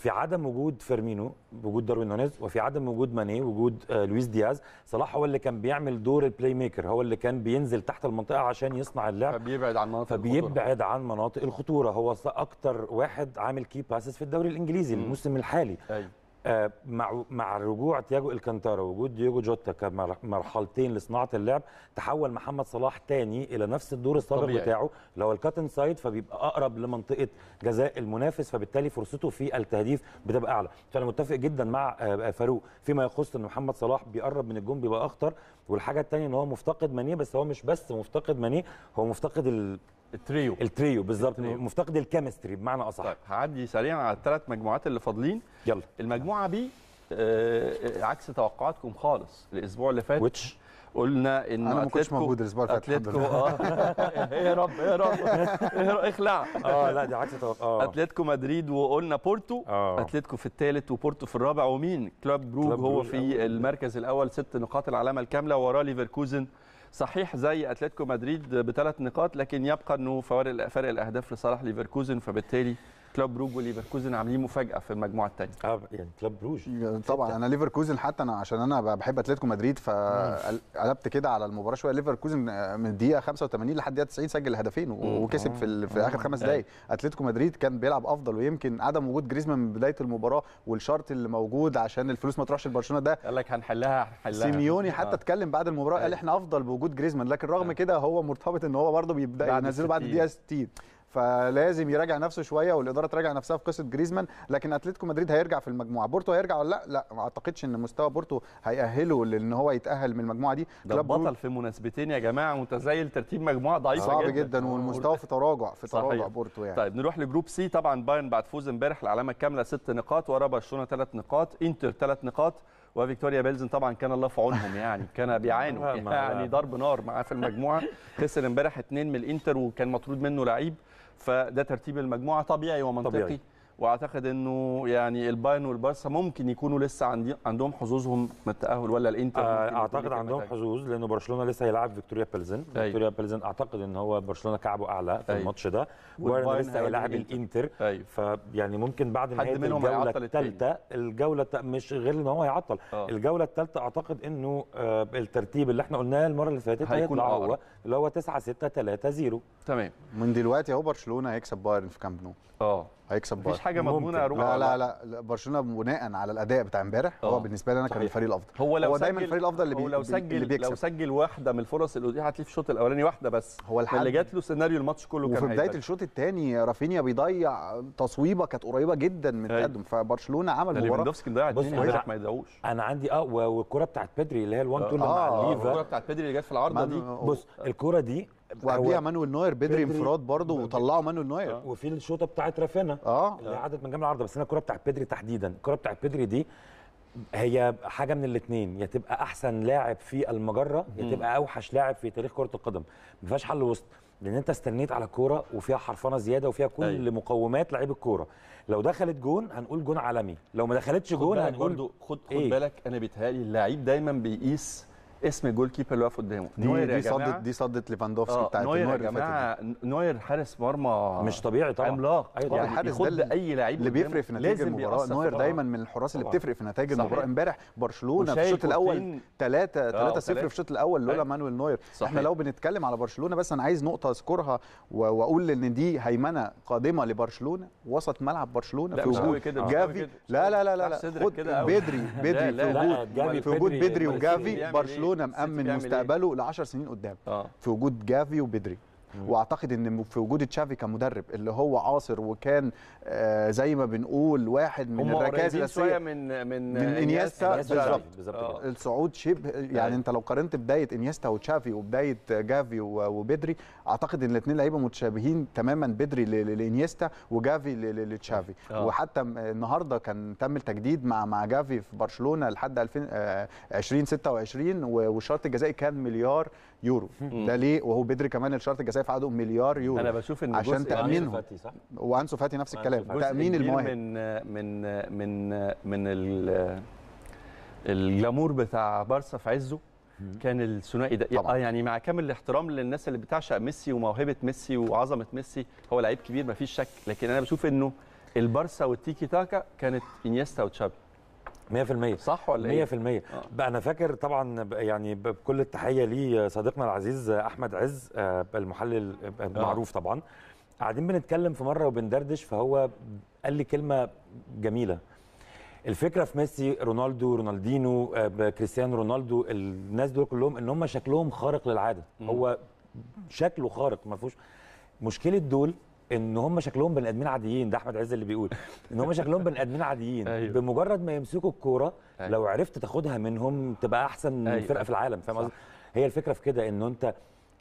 في عدم وجود فيرمينو وجود داروين نونيز وفي عدم وجود ماني وجود آه، لويس دياز صلاح هو اللي كان بيعمل دور البلاي ميكر هو اللي كان بينزل تحت المنطقه عشان يصنع اللعب فبيبعد عن مناطق فبيبعد الخطورة. عن مناطق الخطوره هو اكتر واحد عامل كي باسز في الدوري الانجليزي الموسم الحالي أي. أيوه. آه، مع مع رجوع تياجو الكانتارا وجود ديجو جوتا كمرحلتين لصناعه اللعب تحول محمد صلاح تاني الى نفس الدور السابق طبيعي. بتاعه اللي هو الكاتن سايد فبيبقى اقرب لمنطقه جزاء المنافس فبالتالي فرصته في التهديف بتبقى اعلى فانا متفق جدا مع آه، آه، فاروق فيما يخص ان محمد صلاح بيقرب من الجون بيبقى اخطر والحاجه الثانيه ان هو مفتقد مانيه بس هو مش بس مفتقد مانيه هو مفتقد ال... التريو التريو بالظبط مفتقد الكيمستري بمعنى اصح طيب هعدي سريعا على الثلاث مجموعات اللي فاضلين يلا المجموعه بي آه عكس توقعاتكم خالص الاسبوع اللي فات ويتش قلنا ان انا ما كنتش موجود الاسبوع اللي فات اتلتيكو اه <laughs> يا رب يا رب <laughs> اخلع اه لا دي عكس اه اتلتيكو مدريد وقلنا بورتو اتليتيكو آه. اتلتيكو في الثالث وبورتو في الرابع ومين كلوب بروج هو في المركز الاول ست نقاط العلامه الكامله وراه ليفركوزن صحيح زي اتلتيكو مدريد بثلاث نقاط لكن يبقى انه فرق الاهداف لصالح ليفركوزن فبالتالي كلوب بروج وليفركوزن عاملين مفاجاه في المجموعه الثانيه اه يعني كلوب بروج طبعا انا ليفركوزن حتى انا عشان انا بحب اتلتيكو مدريد فقلبت كده على المباراه شويه ليفركوزن آه، من دقيقه 85 لحد دقيقه 90 سجل هدفين وكسب في, في اخر خمس آه. دقائق اتلتيكو مدريد كان بيلعب افضل ويمكن عدم وجود جريزمان من بدايه المباراه والشرط اللي موجود عشان الفلوس ما تروحش لبرشلونه ده قال لك هنحلها هنحلها سيميوني حتى آه. اتكلم بعد المباراه قال احنا افضل بوجود جريزمان لكن رغم كده هو مرتبط ان هو برضه بيبدا ينزله بعد الدقيقه 60 فلازم يراجع نفسه شويه والاداره تراجع نفسها في قصه جريزمان لكن اتلتيكو مدريد هيرجع في المجموعه بورتو هيرجع ولا لا لا ما اعتقدش ان مستوى بورتو هيأهله لان هو يتأهل من المجموعه دي ده بطل في مناسبتين يا جماعه متزايل ترتيب مجموعه ضعيفه صعب جدا, جدا والمستوى في تراجع في تراجع صحيح. بورتو يعني طيب نروح لجروب سي طبعا بايرن بعد فوز امبارح العلامه الكامله ست نقاط ورا برشلونه ثلاث نقاط انتر ثلاث نقاط وفيكتوريا بيلزن طبعا كان الله في عونهم يعني كان بيعانوا <laughs> يعني ضرب نار معاه في المجموعه خسر امبارح اثنين من الانتر وكان مطرود منه لعيب فده ترتيب المجموعه طبيعي ومنطقي طبيعي. واعتقد انه يعني البايرن والبارسا ممكن يكونوا لسه عندي عندهم حظوظهم من التاهل ولا الانتر آه، اعتقد عندهم حظوظ لانه برشلونه لسه هيلعب فيكتوريا بلزن أي. أيوه. فيكتوريا بلزن اعتقد ان هو برشلونه كعبه اعلى في أي. أيوه. الماتش ده وبايرن لسه هيلاعب الانتر أيوه. فيعني ممكن بعد نهايه الجوله الثالثه الجوله مش غير ان هو هيعطل آه. الجوله الثالثه اعتقد انه آه الترتيب اللي احنا قلناه المره اللي فاتت هيكون هو اللي هو 9 6 3 0 تمام من دلوقتي اهو برشلونه هيكسب بايرن في كامب نو اه هيكسب بايرن مفيش حاجه مضمونه اروح لا لا لا, برشلونه بناء على الاداء بتاع امبارح هو آه، بالنسبه لي انا كان الفريق الافضل هو لو هو دايما الفريق الافضل اللي, بي لو سجل اللي بيكسب لو سجل واحده من الفرص اللي اتيحت ليه في الشوط الاولاني واحده بس هو الحل اللي جات له سيناريو الماتش كله كان وفي بدايه الشوط الثاني رافينيا بيضيع تصويبه كانت قريبه جدا من تقدم فبرشلونه عمل مباراه ليفاندوفسكي ضيع اثنين ما يضيعوش انا عندي اه والكوره بتاعت بدري اللي هي ال1 تو مع آه، آه، ليفا الكوره بتاعت بدري اللي جت في العارضه دي بص الكوره دي وقبليها مانويل نوير بدري انفراد برضه وطلعوا مانويل نوير آه. وفي الشوطه بتاعت رافينا آه. اللي اه. عدت من جنب العارضه بس انا الكوره بتاعت بدري تحديدا الكوره بتاعت بدري دي هي حاجه من الاثنين يا تبقى احسن لاعب في المجره يا تبقى اوحش لاعب في تاريخ كره القدم ما فيهاش حل وسط لان انت استنيت على كوره وفيها حرفنه زياده وفيها كل أي. أيوه. مقومات لعيب الكوره لو دخلت جون هنقول جون عالمي لو ما دخلتش جون هنقول خد خد إيه؟ بالك انا بيتهيألي اللعيب دايما بيقيس اسم جول كيبر اللي واقف قدامه دي دي صدت دي صدت ليفاندوفسكي آه بتاعت نوير يا جماعه نوير حارس مرمى مش طبيعي طبعا عملاق ايوه يعني الحارس ده اللي اي لعيب اللي بيفرق في نتائج المباراه نوير دايما من الحراس اللي بتفرق في نتائج المباراه امبارح برشلونه في الشوط الاول 3 3 0 في الشوط الاول لولا أيوة. مانويل نوير احنا لو بنتكلم على برشلونه بس انا عايز نقطه اذكرها واقول ان دي هيمنه قادمه لبرشلونه وسط ملعب برشلونه في وجود جافي لا لا لا لا خد بدري <laughs> بدري في وجود بدري وجافي إيه؟ إيه؟ برشلونه برشلونه مامن إيه؟ مستقبله ل 10 سنين قدام آه. في وجود جافي وبدري واعتقد ان في وجود تشافي كمدرب اللي هو عاصر وكان آه زي ما بنقول واحد من الركائز الاساسيه من من, من انيستا بالظبط آه. الصعود شبه يعني, يعني انت لو قارنت بدايه انيستا وتشافي وبدايه جافي وبدري اعتقد ان الاثنين لعيبه متشابهين تماما بدري لانيستا وجافي لتشافي آه. آه. وحتى النهارده كان تم التجديد مع مع جافي في برشلونه لحد 2026 آه، والشرط الجزائي كان مليار يورو ده ليه وهو بدري كمان الشرط الجزائي في عقده مليار يورو انا بشوف ان عشان تامينه فاتي صح وانسو فاتي نفس الكلام تامين المواهب من من من من الجمهور بتاع بارسا في عزه كان الثنائي ده طبعا. آه، يعني مع كامل الاحترام للناس اللي بتعشق ميسي وموهبه ميسي وعظمه ميسي هو لعيب كبير ما فيش شك لكن انا بشوف انه البارسا والتيكي تاكا كانت انيستا وتشابي 100% صح ولا ايه 100% آه. بقى انا فاكر طبعا يعني بكل التحيه لي صديقنا العزيز احمد عز آه، المحلل آه، المعروف طبعا قاعدين بنتكلم في مره وبندردش فهو قال لي كلمه جميله الفكره في ميسي رونالدو رونالدينو آه، كريستيانو رونالدو الناس دول كلهم ان هم شكلهم خارق للعاده مم. هو شكله خارق ما فيهوش مشكله دول ان هم شكلهم بني ادمين عاديين ده احمد عز اللي بيقول ان هم شكلهم بني ادمين عاديين <laughs> أيوه. بمجرد ما يمسكوا الكوره أيوه. لو عرفت تاخدها منهم تبقى احسن أيوه. فرقه في العالم فاهم قصدي هي الفكره في كده ان انت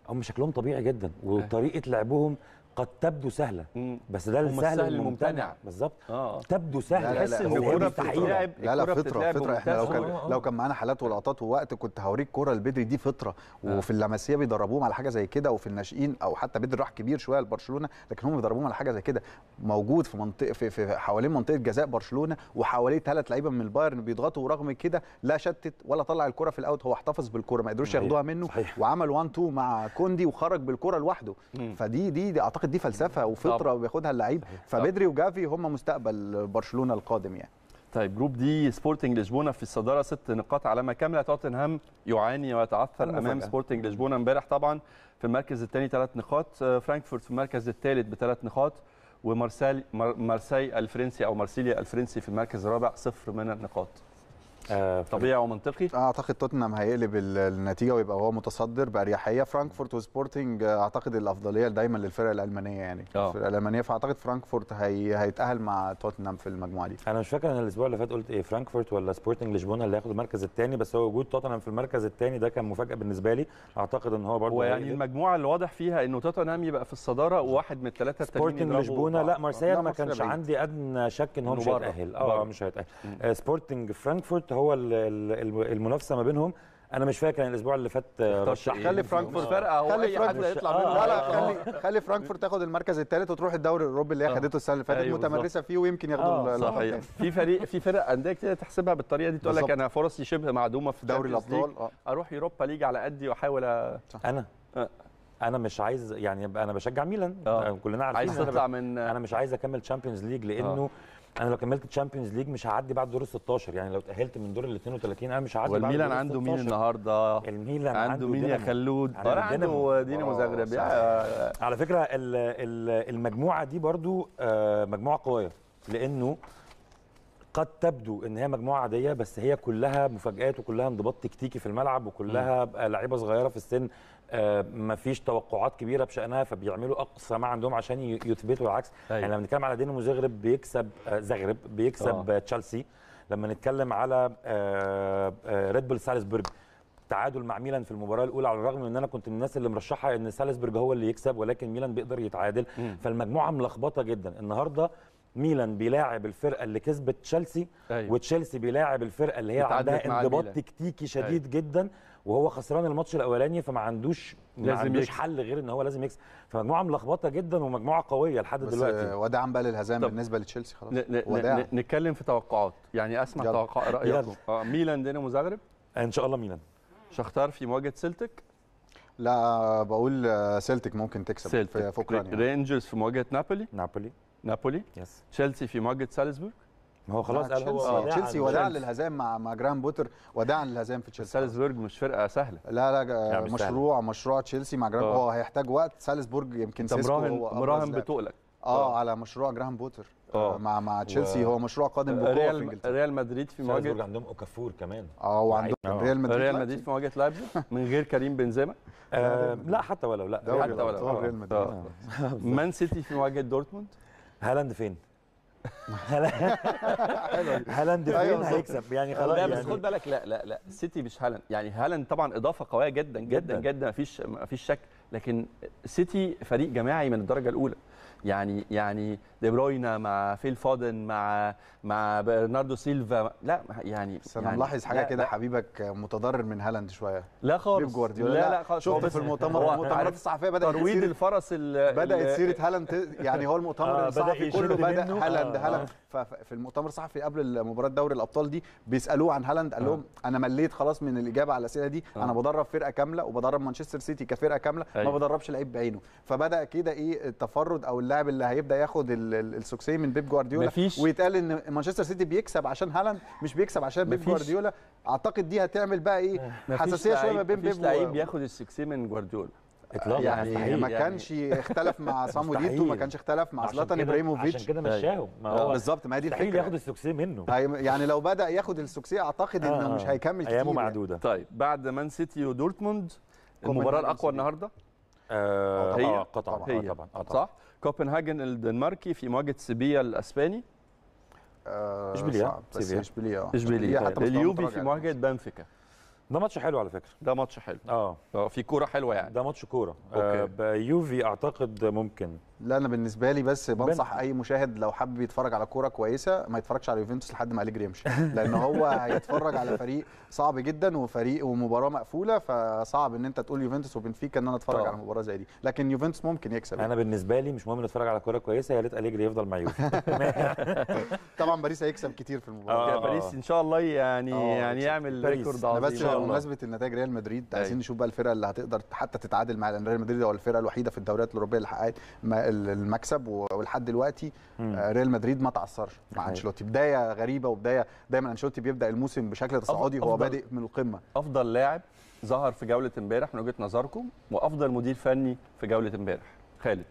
هم شكلهم طبيعي جدا أيوه. وطريقه لعبهم قد تبدو سهله بس ده السهل الممتنع بالظبط آه. تبدو سهله تحس ان الكوره بتتلعب لا لا فطره فطره احنا لو كان آه،, آه. لو كان معانا حالات ولقطات ووقت كنت هوريك كرة البدري دي فطره آه. وفي اللمسيه بيدربوهم على حاجه زي كده وفي الناشئين او حتى بدري راح كبير شويه لبرشلونه لكن هم بيدربوهم على حاجه زي كده موجود في منطقه في, في حوالين منطقه جزاء برشلونه وحواليه ثلاث لعيبه من البايرن بيضغطوا ورغم كده لا شتت ولا طلع الكره في الاوت هو احتفظ بالكره ما قدروش ياخدوها منه صحيح. وعمل 1 2 مع كوندي وخرج بالكره لوحده فدي دي, دي اعتقد دي فلسفه وفطره بياخدها اللعيب فبدري وجافي هم مستقبل برشلونه القادم يعني طيب جروب دي سبورتنج لشبونه في الصداره ست نقاط علامه كامله توتنهام يعاني ويتعثر امام سبورتنج لشبونه امبارح طبعا في المركز الثاني ثلاث نقاط آه، فرانكفورت في المركز الثالث بثلاث نقاط ومارسيل مارسي الفرنسي او مارسيليا الفرنسي في المركز الرابع صفر من النقاط آه، طبيعي ومنطقي اعتقد توتنهام هيقلب النتيجه ويبقى هو متصدر باريحيه فرانكفورت وسبورتنج آه، اعتقد الافضليه دايما للفرق الالمانيه يعني أوه. الفرق الالمانيه فاعتقد فرانكفورت هي... هيتاهل مع توتنهام في المجموعه دي انا مش فاكر انا الاسبوع اللي فات قلت ايه فرانكفورت ولا سبورتنج لشبونه اللي هياخد المركز الثاني بس هو وجود توتنهام في المركز الثاني ده كان مفاجاه بالنسبه لي اعتقد ان هو برده ويعني المجموعه اللي واضح فيها انه توتنهام يبقى في الصداره وواحد من الثلاثه التانيين سبورتنج لشبونه لا مارسيليا ما كانش عندي ادنى شك ان هو مش هيتاهل اه مش هيتاهل آه، سبورتنج فرانكفورت بالظبط هو المنافسه ما بينهم انا مش فاكر يعني الاسبوع اللي فات رشح إيه؟ خلي فرانكفورت فرقه هو خلي فرانكفورت حد هيطلع منه لا لا آه. خلي خلي فرانكفورت تاخد المركز الثالث وتروح الدوري الاوروبي اللي هي خدته آه. السنه اللي فاتت أيوه متمرسه فيه ويمكن ياخدوا آه، صحيح في فريق في فرق انديه كتير تحسبها بالطريقه دي تقول لك انا فرصي شبه معدومه في دوري الابطال اروح يوروبا ليج على قدي واحاول انا انا مش عايز يعني انا بشجع ميلان كلنا عارفين عايز تطلع من انا مش عايز اكمل تشامبيونز ليج لانه انا لو كملت تشامبيونز ليج مش هعدي بعد دور ال 16 يعني لو تاهلت من دور ال 32 انا مش هعدي بعد دور ال 16 والميلان عنده مين النهارده الميلان عنده مين يا خلود عنده, يعني عنده دينامو زغرب آه، على فكره الـ الـ المجموعه دي برضو آه، مجموعه قويه لانه قد تبدو ان هي مجموعه عاديه بس هي كلها مفاجات وكلها انضباط تكتيكي في الملعب وكلها لعيبه صغيره في السن آه، ما فيش توقعات كبيره بشانها فبيعملوا اقصى ما عندهم عشان يثبتوا العكس أيوة. يعني لما نتكلم على دينامو آه، زغرب بيكسب زغرب بيكسب أوه. تشلسي لما نتكلم على ريد بول سالزبورغ تعادل مع ميلان في المباراه الاولى على الرغم من ان انا كنت من الناس اللي مرشحه ان سالزبورغ هو اللي يكسب ولكن ميلان بيقدر يتعادل م. فالمجموعه ملخبطه جدا النهارده ميلان بيلاعب الفرقه اللي كسبت تشيلسي أيوة. وتشيلسي بيلاعب الفرقه اللي هي عندها انضباط تكتيكي طيب. شديد أيوة. جدا وهو خسران الماتش الاولاني فما عندوش ما عندوش حل غير ان هو لازم يكسب فمجموعه ملخبطه جدا ومجموعه قويه لحد دلوقتي بس وداعا بقى للهزام بالنسبه لتشيلسي خلاص وداعا نتكلم في توقعات يعني اسمع توقع رايكم آه، ميلان دينامو زغرب ان شاء الله ميلان شختار في مواجهه سلتك لا بقول آه، سيلتك ممكن تكسب سيلتك. في اوكرانيا يعني. رينجرز في مواجهه نابولي نابولي نابولي يس تشيلسي في مواجهه سالزبورغ ما هو خلاص قال هو تشيلسي آه، وداعا للهزام مع مع جرام بوتر وداعا للهزام في تشيلسي سالزبورج مش فرقه سهله لا لا يعني مشروع سهل. مشروع تشيلسي مع جرام آه. هو هيحتاج وقت سالزبورج يمكن سيسكو مراهن مراهن بتقلك آه،, اه على مشروع جراهام بوتر أوه. مع مع تشيلسي و... هو مشروع قادم بقوه ريال في انجلترا ريال مدريد في مواجهه عندهم اوكافور كمان اه وعندهم ريال مدريد ريال مدريد في مواجهه لايبزيج <laughs> من غير كريم بنزيما لا حتى ولو لا حتى ولو مان سيتي في مواجهه دورتموند هالاند فين؟ هالاند <laughs> أيوة فين هيكسب يعني خلاص لا بس يعني. خد بالك لا لا لا سيتي مش هالاند يعني هالاند طبعا اضافه قويه جدا جدا جدا مفيش مفيش شك لكن سيتي فريق جماعي من الدرجه الاولى يعني يعني دي بروينا مع فيل فودن مع مع برناردو سيلفا لا يعني بس انا يعني ملاحظ حاجه كده حبيبك متضرر من هالاند شويه لا خالص بيب جوارديولا لا لا خالص شفت في المؤتمر المؤتمرات الصحفيه بدات ترويد الفرس بدات سيره هالاند يعني هو المؤتمر <laughs> آه، الصحفي كله بدا هالاند آه، هالاند آه. في المؤتمر الصحفي قبل مباراه دوري الابطال دي بيسالوه عن هالاند قال لهم انا مليت خلاص من الاجابه على الاسئله دي انا بدرب فرقه كامله وبدرب مانشستر سيتي كفرقه كامله ما أيوه. بدربش لعيب بعينه فبدا كده ايه التفرد او اللاعب اللي هيبدا ياخد السوكسي من بيب جوارديولا مفيش. ويتقال ان مانشستر سيتي بيكسب عشان هالاند مش بيكسب عشان مفيش. بيب جوارديولا اعتقد دي هتعمل بقى ايه حساسيه شويه ما بين بيب مفيش لعيب بياخد السوكسي من جوارديولا اطلاقا يعني, يعني ما كانش يعني اختلف مع سامو ديتو ما كانش اختلف مع <laughs> زلاتان ابراهيموفيتش عشان كده مشاهم طيب. ما هو بالظبط ما هي دي الفكره ياخد السوكسيه منه يعني لو بدا ياخد السوكسيه اعتقد انه آه. مش هيكمل كتير ايامه يعني. معدوده طيب بعد مان سيتي ودورتموند المباراه الاقوى النهارده آه هي قطعا آه، آه، هي طبعا صح كوبنهاجن الدنماركي في مواجهه سيبيا الاسباني آه، اشبيليا سيبيا اشبيليا اشبيليا طيب. اليوبي في مواجهه بنفيكا ده ماتش حلو على فكره ده ماتش حلو اه في كوره حلوه يعني ده ماتش كوره آه، يوفي اعتقد ممكن لا انا بالنسبه لي بس بنصح اي مشاهد لو حابب يتفرج على كوره كويسه ما يتفرجش على يوفنتوس لحد ما اليجري يمشي <laughs> لان هو هيتفرج على فريق صعب جدا وفريق ومباراه مقفوله فصعب ان انت تقول يوفنتوس وبنفيكا ان انا اتفرج طبعا. على مباراه زي دي لكن يوفنتوس ممكن يكسب انا بالنسبه لي مش مهم نتفرج على كوره كويسه يا ريت اليجري يفضل مع يوفي <laughs> طبعا باريس هيكسب كتير في المباراه آه. آه. باريس ان شاء الله يعني آه، يعني يعمل ريكورد عظيم بس بمناسبه النتائج ريال مدريد عايزين أيوه. نشوف بقى الفرقه اللي هتقدر حتى تتعادل مع ريال مدريد هو الفرقه الوحيده في الدوريات الاوروبيه اللي حققت المكسب ولحد دلوقتي آه، ريال مدريد ما تعثرش مع انشيلوتي بدايه غريبه وبدايه دايما انشيلوتي بيبدا الموسم بشكل تصاعدي هو بادئ من القمه افضل لاعب ظهر في جوله امبارح من وجهه نظركم وافضل مدير فني في جوله امبارح خالد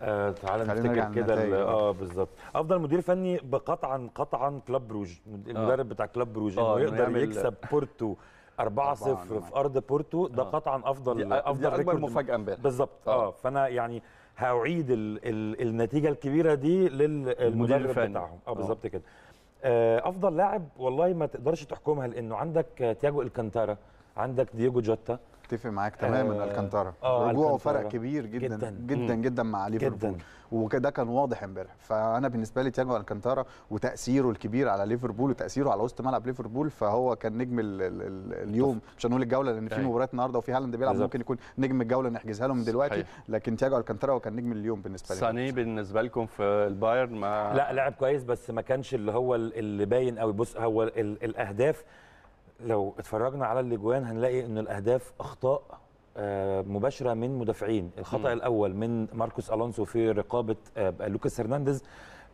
آه تعالى نفتكر كده اه بالظبط افضل مدير فني بقطعا قطعا كلاب بروج آه. المدرب آه. بتاع كلاب بروج آه، انه يقدر يقدر يكسب بورتو 4-0 في ارض بورتو ده قطعا افضل دي افضل دي اكبر مفاجاه امبارح بالظبط اه فانا يعني هعيد الـ الـ النتيجة الكبيرة دي للمدير بتاعهم آه،, اه بالظبط كده آه، افضل لاعب والله ما تقدرش تحكمها لانه عندك تياجو الكانتارا عندك دييجو جوتا اتفق معاك تماما آه الكانتارا رجوعه آه، فرق كبير جدا جدا جدا, جدا مع ليفربول وده كان واضح امبارح فانا بالنسبه لي تياجو الكانتارا وتاثيره الكبير على ليفربول وتاثيره على وسط ملعب ليفربول فهو كان نجم الـ الـ اليوم طيب. مش هنقول الجوله لان في طيب. مباراه النهارده وفي هالاند بيلعب ممكن يكون نجم الجوله نحجزها له من دلوقتي صحيح. لكن تياجو الكانتارا هو كان نجم اليوم بالنسبه لي ساني بالنسبه لكم في البايرن ما لا لعب كويس بس ما كانش اللي هو اللي باين قوي بص هو الاهداف لو اتفرجنا على الاجوان هنلاقي ان الاهداف اخطاء آه، مباشره من مدافعين الخطا م. الاول من ماركوس الونسو في رقابه آه، لوكاس هرنانديز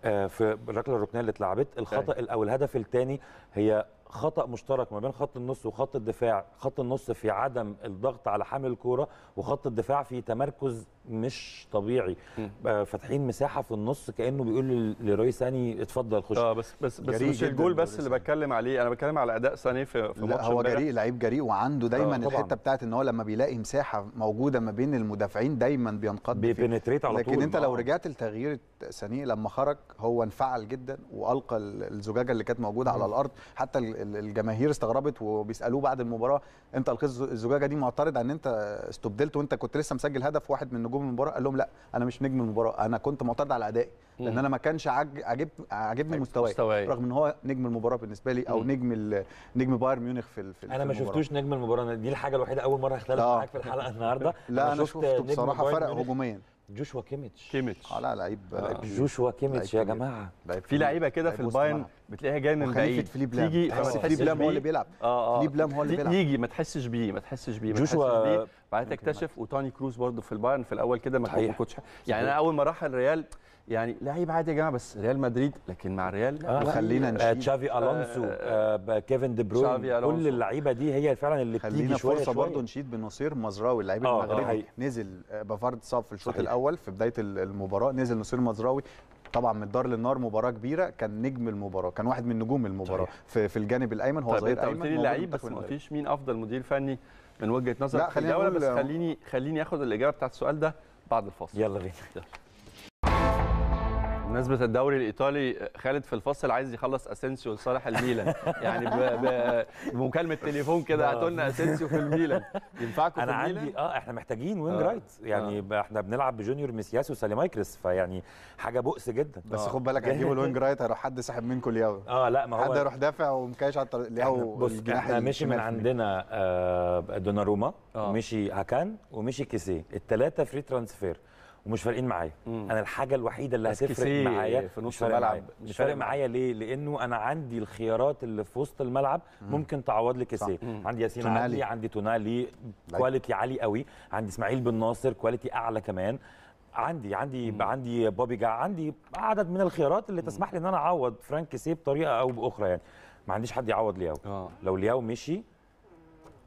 آه، في الركله الركنيه اللي اتلعبت الخطا أيوة. الاول الهدف الثاني هي خطا مشترك ما بين خط النص وخط الدفاع خط النص في عدم الضغط على حامل الكوره وخط الدفاع في تمركز مش طبيعي آه، فاتحين مساحه في النص كانه بيقول لروي ساني اتفضل خش اه بس بس بس مش الجول بس اللي بتكلم عليه انا بتكلم على اداء ساني في في ماتش هو جريء لعيب جريء وعنده دايما آه الحته بتاعت ان هو لما بيلاقي مساحه موجوده ما بين المدافعين دايما بينقض بيبنتريت على طول لكن انت لو آه. رجعت لتغيير سانيه لما خرج هو انفعل جدا والقى الزجاجه اللي كانت موجوده على الارض حتى الجماهير استغربت وبيسالوه بعد المباراه انت القيت الزجاجه دي معترض ان انت استبدلت وانت كنت لسه مسجل هدف واحد من نجوم المباراه قال لهم لا انا مش نجم المباراه انا كنت معترض على ادائي لان انا ما كانش عاجب عاجبني مستواي رغم ان هو نجم المباراه بالنسبه لي او نجم نجم بايرن ميونخ في, في انا ما شفتوش نجم المباراه دي الحاجه الوحيده اول مره اختلف آه. معاك في الحلقه النهارده لا انا, شفت, شفت بصراحه فرق هجوميا جوشوا كيميتش كيميتش اه لا لعيب آه. جوشوا كيميتش يا جماعه في لعيبه كده في البايرن بتلاقيها جايه من بعيد فيليب لام تيجي تحس فيليب آه، آه. لام هو اللي بيلعب اه اه فيليب لام هو اللي بيلعب يجي ما تحسش بيه ما تحسش بيه جوشوا بعدين تكتشف وتوني كروز برده في البايرن في الاول كده ما كنتش يعني انا اول ما راح الريال يعني لعيب عادي يا جماعه بس ريال مدريد لكن مع ريال آه خلينا نشوف آه تشافي الونسو آه آه كيفن دي بروين كل اللعيبه دي هي فعلا اللي بتيجي شويه فرصه برضه نشيد بنصير مزراوي اللعيب آه المغربي آه نزل آه، بافارد صاب في الشوط الاول في بدايه المباراه نزل نصير مزراوي طبعا من الدار للنار مباراه كبيره كان نجم المباراه كان واحد من نجوم المباراه في, في الجانب الايمن هو طيب ظهير ايمن قلت اللعيب بس ما فيش مين افضل مدير فني من وجهه نظر لا خلينا بس آه، خليني خليني اخد الاجابه بتاعت السؤال ده بعد الفاصل يلا بينا بمناسبه الدوري الايطالي خالد في الفصل عايز يخلص اسينسيو لصالح الميلان <laughs> يعني بمكالمه تليفون كده هاتوا لنا اسينسيو في الميلان ينفعكم انا في عندي اه احنا محتاجين وينج آه. رايت يعني آه. احنا بنلعب بجونيور ميسياس وساليمايكرس فيعني حاجه بؤس جدا بس آه. خد بالك <laughs> هتجيبوا الوينج رايت هيروح حد ساحب منكم اليوم اه لا ما هو حد هيروح دافع ومكايش على الياو بص احنا مشي من عندنا آه دوناروما آه. ومشي هاكان ومشي كيسيه الثلاثه فري ترانسفير ومش فارقين معايا انا الحاجه الوحيده اللي هتفرق معايا في نص الملعب مش فارق معايا ليه لانه انا عندي الخيارات اللي في وسط الملعب مم. ممكن تعوض لي كيسيه عندي ياسين علي عدلي عندي تونالي كواليتي عالي قوي عندي اسماعيل بن ناصر كواليتي اعلى كمان عندي عندي مم. عندي بوبي جا عندي عدد من الخيارات اللي تسمح لي ان انا اعوض فرانك كيسيه بطريقه او باخرى يعني ما عنديش حد يعوض لياو آه. لو لياو مشي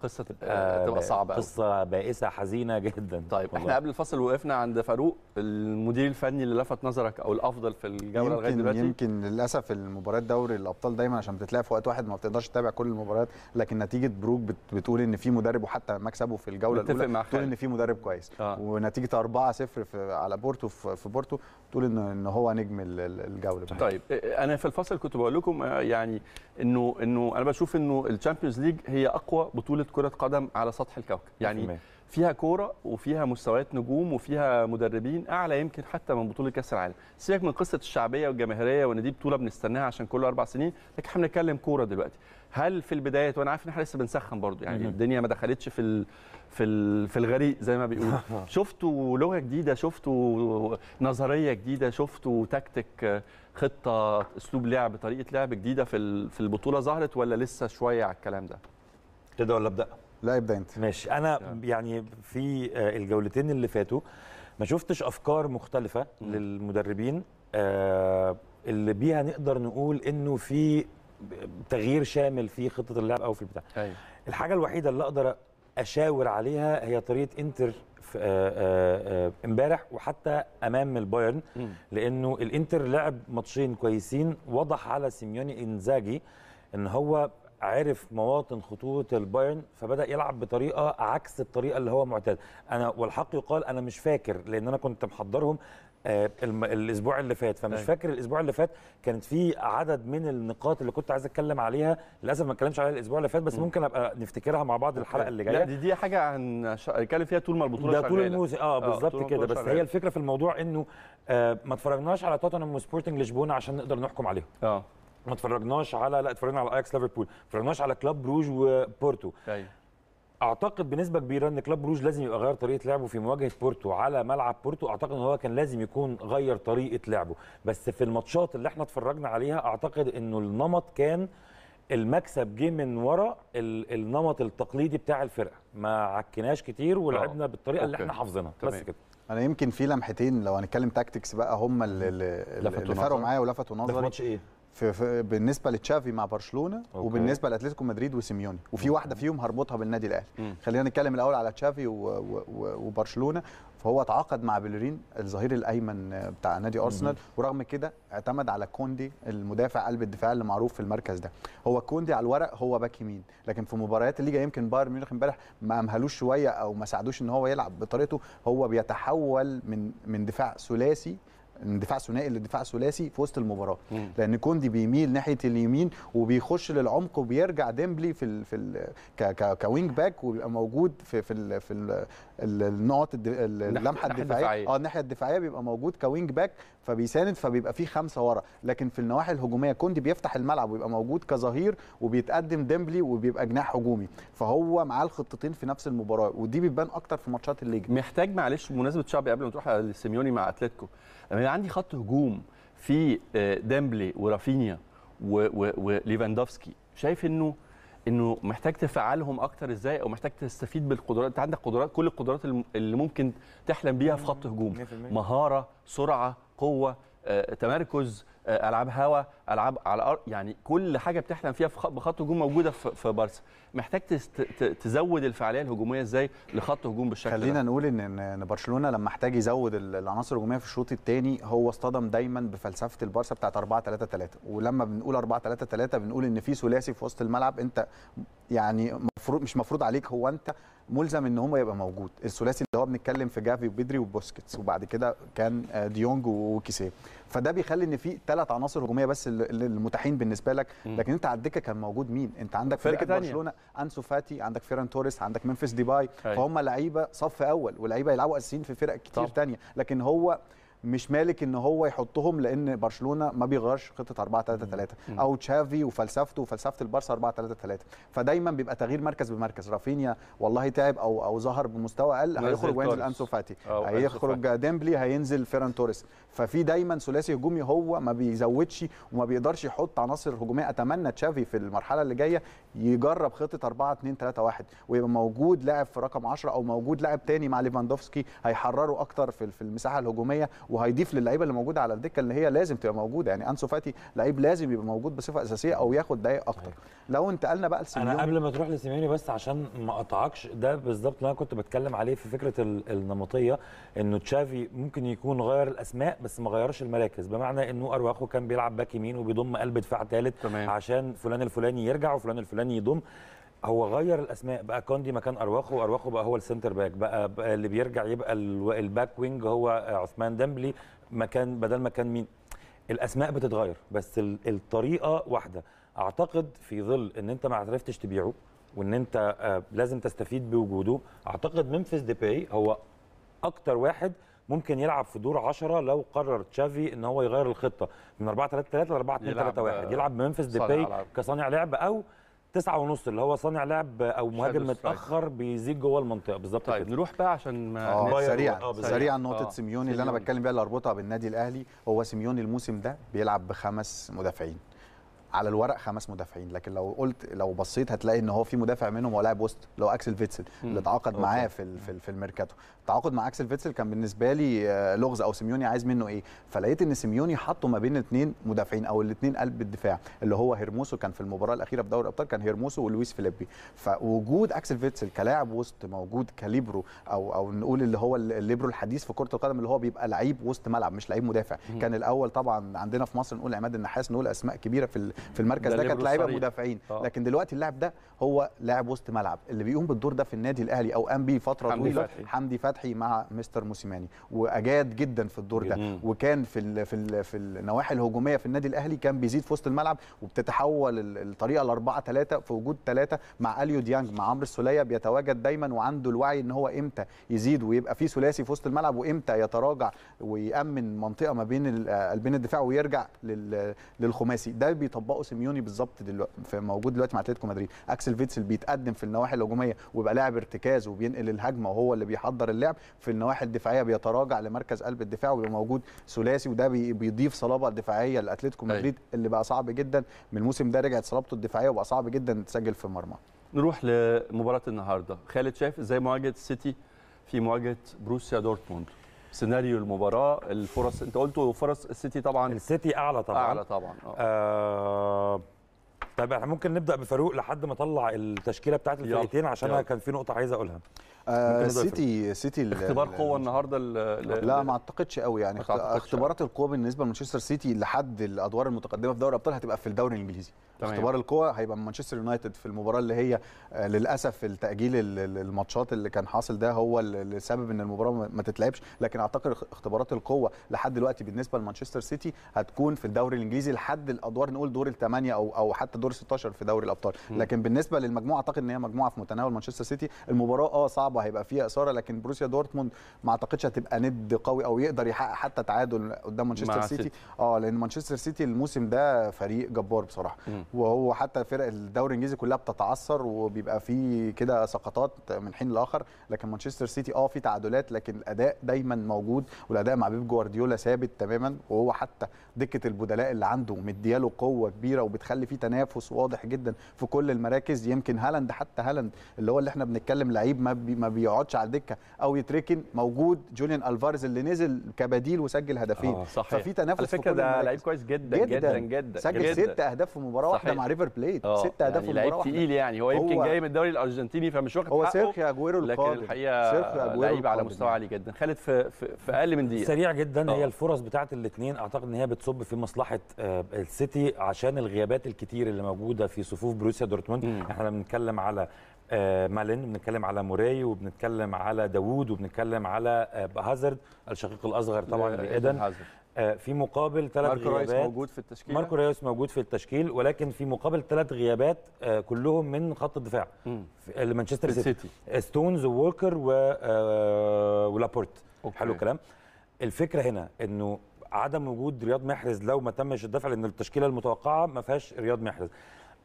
قصه آه، آه، تبقى, تبقى صعبه قصه بائسه حزينه جدا طيب والله. احنا قبل الفصل وقفنا عند فاروق المدير الفني اللي لفت نظرك او الافضل في الجوله لغايه دلوقتي يمكن للاسف المباريات دوري الابطال دايما عشان بتتلعب في وقت واحد ما بتقدرش تتابع كل المباريات لكن نتيجه بروك بتقول ان في مدرب وحتى مكسبه في الجوله الاولى بتقول ان في مدرب كويس آه. ونتيجه 4 0 على بورتو في بورتو بتقول ان ان هو نجم الجوله طيب إيه، إيه، انا في الفصل كنت بقول لكم آه، يعني انه انه انا بشوف انه الشامبيونز ليج هي اقوى بطوله كره قدم على سطح الكوكب يعني فيها كوره وفيها مستويات نجوم وفيها مدربين اعلى يمكن حتى من بطوله كاس العالم سيبك من قصه الشعبيه والجماهيريه وان دي بطوله بنستناها عشان كل اربع سنين لكن احنا بنتكلم كوره دلوقتي هل في البدايات وانا عارف ان احنا لسه بنسخن برضو يعني الدنيا ما دخلتش في ال... في ال... في الغريق زي ما بيقولوا <laughs> آه. شفتوا لغه جديده شفتوا نظريه جديده شفتوا تكتيك خطه اسلوب لعب طريقه لعب جديده في في البطوله ظهرت ولا لسه شويه على الكلام ده تبدا ولا ابدا؟ لا ابدا انت ماشي انا يعني في آه، الجولتين اللي فاتوا ما شفتش افكار مختلفه م. للمدربين آه، اللي بيها نقدر نقول انه في تغيير شامل في خطه اللعب او في البتاع أيوة. الحاجه الوحيده اللي اقدر اشاور عليها هي طريقه انتر آه، امبارح وحتى امام البايرن لانه الانتر لعب ماتشين كويسين وضح على سيميوني انزاجي ان هو عرف مواطن خطوره البايرن فبدا يلعب بطريقه عكس الطريقه اللي هو معتاد انا والحق يقال انا مش فاكر لان انا كنت محضرهم آه، الاسبوع اللي فات فمش أي. أيوه. فاكر الاسبوع اللي فات كانت في عدد من النقاط اللي كنت عايز اتكلم عليها للاسف ما اتكلمش عليها الاسبوع اللي فات بس م. ممكن ابقى نفتكرها مع بعض الحلقه اللي جايه لا دي دي حاجه هنتكلم فيها طول ما البطوله ده طول الموسم اه, آه، بالظبط كده بس هي الفكره في الموضوع انه آه ما اتفرجناش على توتنهام وسبورتنج لشبونه عشان نقدر نحكم عليهم اه ما اتفرجناش على لا اتفرجنا على اياكس ليفربول ما اتفرجناش على كلاب بروج وبورتو ايوه اعتقد بنسبه كبيره ان كلاب بروج لازم يبقى غير طريقه لعبه في مواجهه بورتو على ملعب بورتو اعتقد ان هو كان لازم يكون غير طريقه لعبه بس في الماتشات اللي احنا اتفرجنا عليها اعتقد انه النمط كان المكسب جه من ورا النمط التقليدي بتاع الفرقه ما عكناش كتير ولعبنا آه، بالطريقه اللي احنا حافظينها بس كده انا يمكن في لمحتين لو هنتكلم تاكتكس بقى هم اللي, اللي فرقوا معايا ولفتوا نظري ماتش ايه في, بالنسبه لتشافي مع برشلونه أوكي. وبالنسبه لاتلتيكو مدريد وسيميوني وفي واحده فيهم هربطها بالنادي الاهلي خلينا نتكلم الاول على تشافي وبرشلونه فهو تعاقد مع بيلرين الظهير الايمن بتاع نادي ارسنال ورغم كده اعتمد على كوندي المدافع قلب الدفاع اللي معروف في المركز ده هو كوندي على الورق هو باك يمين لكن في مباريات الليجا يمكن بايرن ميونخ امبارح ما امهلوش شويه او ما ساعدوش ان هو يلعب بطريقته هو بيتحول من من دفاع ثلاثي من دفاع ثنائي لدفاع ثلاثي في وسط المباراه مم. لان كوندي بيميل ناحيه اليمين وبيخش للعمق وبيرجع ديمبلي في الـ في الـ ك ك كوينج باك وبيبقى موجود في في الـ في النقط اللمحه الدفاعيه اه الناحيه الدفاعيه بيبقى موجود كوينج باك فبيساند فبيبقى فيه خمسه ورا لكن في النواحي الهجوميه كوندي بيفتح الملعب ويبقى موجود كظهير وبيتقدم ديمبلي وبيبقى جناح هجومي فهو معاه الخطتين في نفس المباراه ودي بتبان اكتر في ماتشات الليج محتاج معلش بمناسبه شعبي قبل ما تروح لسيميوني مع اتلتيكو لما عندي خط هجوم في آه، ديمبلي ورافينيا وليفاندوفسكي شايف انه انه محتاج تفعلهم اكتر ازاي او محتاج تستفيد بالقدرات انت عندك قدرات كل القدرات اللي ممكن تحلم بيها في خط هجوم مهاره سرعه قوه آه، تمركز آه، العاب هوا العاب على الارض يعني كل حاجه بتحلم فيها بخط هجوم موجوده في بارسا محتاج تزود الفعاليه الهجوميه ازاي لخط هجوم بالشكل خلينا ده خلينا نقول ان برشلونه لما احتاج يزود العناصر الهجوميه في الشوط الثاني هو اصطدم دايما بفلسفه البارسا بتاعت 4 3 3 ولما بنقول 4 3 3 بنقول ان في ثلاثي في وسط الملعب انت يعني مفروض مش مفروض عليك هو انت ملزم ان هو يبقى موجود الثلاثي اللي هو بنتكلم في جافي وبدري وبوسكيتس وبعد كده كان آه، ديونج وكيسيه فده بيخلي ان في ثلاث عناصر هجوميه بس المتاحين بالنسبه لك لكن انت على الدكه كان موجود مين انت عندك فرقه برشلونه انسو فاتي عندك فيران توريس عندك منفس ديباي أيوة. فهم لعيبه صف اول ولعيبه يلعبوا اساسيين في فرق كتير ثانيه لكن هو مش مالك ان هو يحطهم لان برشلونه ما بيغيرش خطه 4 3 3 او تشافي وفلسفته وفلسفه البارسا 4 3 3 فدايما بيبقى تغيير مركز بمركز رافينيا والله تعب او او ظهر بمستوى اقل هيخرج وينزل انسو فاتي هيخرج ديمبلي هينزل فيران توريس ففي دايما ثلاثي هجومي هو ما بيزودش وما بيقدرش يحط عناصر هجوميه اتمنى تشافي في المرحله اللي جايه يجرب خطه 4 2 3 1 ويبقى موجود لاعب في رقم 10 او موجود لاعب تاني مع ليفاندوفسكي هيحرره اكتر في المساحه الهجوميه وهيضيف للعيبه اللي موجوده على الدكه اللي هي لازم تبقى موجوده يعني انسو فاتي لعيب لازم يبقى موجود بصفه اساسيه او ياخد دقايق اكتر أيوة. لو انتقلنا بقى لسيميوني انا قبل ما تروح لسيميوني بس عشان ما اقطعكش ده بالظبط اللي انا كنت بتكلم عليه في فكره النمطيه انه تشافي ممكن يكون غير الاسماء بس ما غيرش المراكز بمعنى انه ارواخو كان بيلعب باك يمين وبيضم قلب دفاع ثالث عشان فلان الفلاني يرجع وفلان الفلاني يضم هو غير الاسماء بقى كوندي مكان ارواخو ارواخو بقى هو السنتر باك بقى, بقى اللي بيرجع يبقى الباك وينج هو عثمان ديمبلي مكان بدل مكان مين الاسماء بتتغير بس الطريقه واحده اعتقد في ظل ان انت ما عرفتش تبيعه وان انت آه، لازم تستفيد بوجوده اعتقد ممفيس ديباي هو اكتر واحد ممكن يلعب في دور 10 لو قرر تشافي ان هو يغير الخطه من 4 3 3 ل 4 2 3 1 يلعب آه، بمنفس ديباي كصانع لعب او تسعة ونص اللي هو صانع لعب او مهاجم متاخر بيزيد جوه المنطقه بالظبط طيب كده. نروح بقى عشان ما آه، سريع, سريعا آه، آه، نقطه سيميوني اللي انا بتكلم بيها اللي اربطها بالنادي الاهلي هو سيميوني الموسم ده بيلعب بخمس مدافعين على الورق خمس مدافعين لكن لو قلت لو بصيت هتلاقي ان هو في مدافع منهم هو لاعب وسط اللي هو اكسل فيتسل اللي اتعاقد معاه في في, في الميركاتو التعاقد مع اكسل فيتسل كان بالنسبه لي آه، لغز او سيميوني عايز منه ايه فلقيت ان سيميوني حطه ما بين اثنين مدافعين او الاثنين قلب الدفاع اللي هو هيرموسو كان في المباراه الاخيره في دوري الابطال كان هيرموسو ولويس فيليبي فوجود اكسل فيتسل كلاعب وسط موجود كاليبرو او او نقول اللي هو الليبرو الحديث في كره القدم اللي هو بيبقى لعيب وسط ملعب مش لعيب مدافع كان الاول طبعا عندنا في مصر نقول عماد النحاس نقول اسماء كبيره في في المركز ده كانت لعيبه مدافعين أوه. لكن دلوقتي اللاعب ده هو لاعب وسط ملعب اللي بيقوم بالدور ده في النادي الاهلي او قام بي فتره طويله فتحي. حمدي فتحي مع مستر موسيماني واجاد جدا في الدور ده وكان في الـ في الـ في النواحي الهجوميه في النادي الاهلي كان بيزيد في وسط الملعب وبتتحول الطريقه ل 4 3 في وجود ثلاثه مع اليو ديانج مع عمرو السوليه بيتواجد دايما وعنده الوعي ان هو امتى يزيد ويبقى في ثلاثي في وسط الملعب وامتى يتراجع ويامن منطقه ما بين قلبين الدفاع ويرجع للخماسي ده بيطبق طبقوا سيميوني بالظبط دلوقتي موجود دلوقتي مع اتلتيكو مدريد اكسل فيتسل بيتقدم في النواحي الهجوميه ويبقى لاعب ارتكاز وبينقل الهجمه وهو اللي بيحضر اللعب في النواحي الدفاعيه بيتراجع لمركز قلب الدفاع وبيبقى موجود ثلاثي وده بيضيف صلابه دفاعيه لاتلتيكو أيوة. مدريد اللي بقى صعب جدا من الموسم ده رجعت صلابته الدفاعيه وبقى صعب جدا تسجل في المرمى نروح لمباراه النهارده خالد شايف ازاي مواجهه السيتي في مواجهه بروسيا دورتموند سيناريو المباراه الفرص انت قلت فرص السيتي طبعا السيتي اعلى طبعا اعلى طبعا اه, آه، احنا ممكن نبدا بفاروق لحد ما اطلع التشكيله بتاعت الفرقتين عشان انا كان في نقطه عايز اقولها السيتي آه، سيتي اختبار قوه النهارده لا ما اعتقدش قوي يعني. يعني اختبارات القوه بالنسبه لمانشستر سيتي لحد الادوار المتقدمه في دوري الابطال هتبقى في الدوري الانجليزي تمام. اختبار القوه هيبقى من مانشستر يونايتد في المباراه اللي هي آه، للاسف التاجيل الماتشات اللي كان حاصل ده هو السبب ان المباراه ما تتلعبش لكن اعتقد اختبارات القوه لحد دلوقتي بالنسبه لمانشستر سيتي هتكون في الدوري الانجليزي لحد الادوار نقول دور الثمانيه او او حتى دور 16 في دوري الابطال لكن بالنسبه للمجموعه اعتقد ان هي مجموعه في متناول مانشستر سيتي المباراه اه صعبه صعبه هيبقى فيها اثاره لكن بروسيا دورتموند ما اعتقدش هتبقى ند قوي او يقدر يحقق حتى تعادل قدام مانشستر سيتي اه لان مانشستر سيتي الموسم ده فريق جبار بصراحه م. وهو حتى فرق الدوري الانجليزي كلها بتتعثر وبيبقى في كده سقطات من حين لاخر لكن مانشستر سيتي اه في تعادلات لكن الاداء دايما موجود والاداء مع بيب جوارديولا ثابت تماما وهو حتى دكه البدلاء اللي عنده مدياله قوه كبيره وبتخلي فيه تنافس واضح جدا في كل المراكز يمكن هالاند حتى هالاند اللي هو اللي احنا بنتكلم لعيب ما, بي ما بيقعدش على الدكه او يتركن موجود جوليان الفارز اللي نزل كبديل وسجل هدفين آه صحيح. ففي تنافس على فكره ده لعيب كويس جدا جدا جدا, جدا. سجل جداً. ست اهداف في مباراه واحده مع ريفر بليت آه، ست اهداف يعني في مباراه واحده تقيل يعني هو يمكن جاي من الدوري الارجنتيني فمش واخد هو سيرخي اجويرو لكن الحقيقه لعيب على مستوى عالي جدا خالد في, في, اقل من دقيقه سريع جدا هي آه. الفرص بتاعت الاثنين اعتقد ان هي تصب في مصلحه آه، السيتي عشان الغيابات الكتير اللي موجوده في صفوف بروسيا دورتموند احنا بنتكلم على آه، مالين بنتكلم على موراي وبنتكلم على داوود وبنتكلم على آه، هازارد الشقيق الاصغر طبعا لايدن في مقابل ثلاث غيابات ماركو رايس موجود في التشكيل ماركو رايس موجود في التشكيل ولكن في مقابل ثلاث غيابات كلهم من خط الدفاع لمانشستر سيتي ستونز ووكر ولابورت حلو الكلام الفكره هنا انه عدم وجود رياض محرز لو ما تمش الدفع لان التشكيله المتوقعه ما فيهاش رياض محرز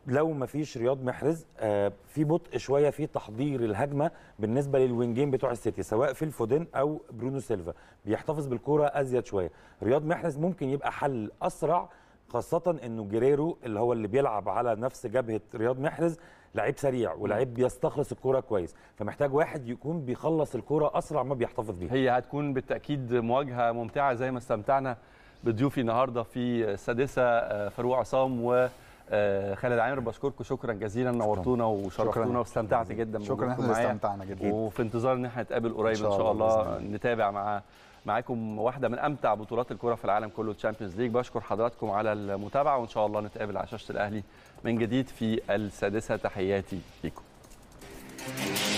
لو ما فيش رياض محرز آه، في بطء شويه في تحضير الهجمه بالنسبه للوينجين بتوع السيتي سواء في الفودين او برونو سيلفا بيحتفظ بالكوره ازيد شويه رياض محرز ممكن يبقى حل اسرع خاصه انه جريرو اللي هو اللي بيلعب على نفس جبهه رياض محرز لعيب سريع ولعيب بيستخلص الكوره كويس فمحتاج واحد يكون بيخلص الكوره اسرع ما بيحتفظ بيها هي هتكون بالتاكيد مواجهه ممتعه زي ما استمتعنا بضيوفي النهارده في السادسه آه، فاروق عصام و آه، خالد عامر بشكركم شكرا جزيلا نورتونا وشرفتونا واستمتعت جدا شكرا احنا استمتعنا جدا وفي انتظار ان احنا نتقابل قريب ان شاء, الله, الله نتابع مع معاكم واحده من امتع بطولات الكره في العالم كله تشامبيونز ليج بشكر حضراتكم على المتابعه وان شاء الله نتقابل على شاشه الاهلي من جديد في السادسة تحياتي لكم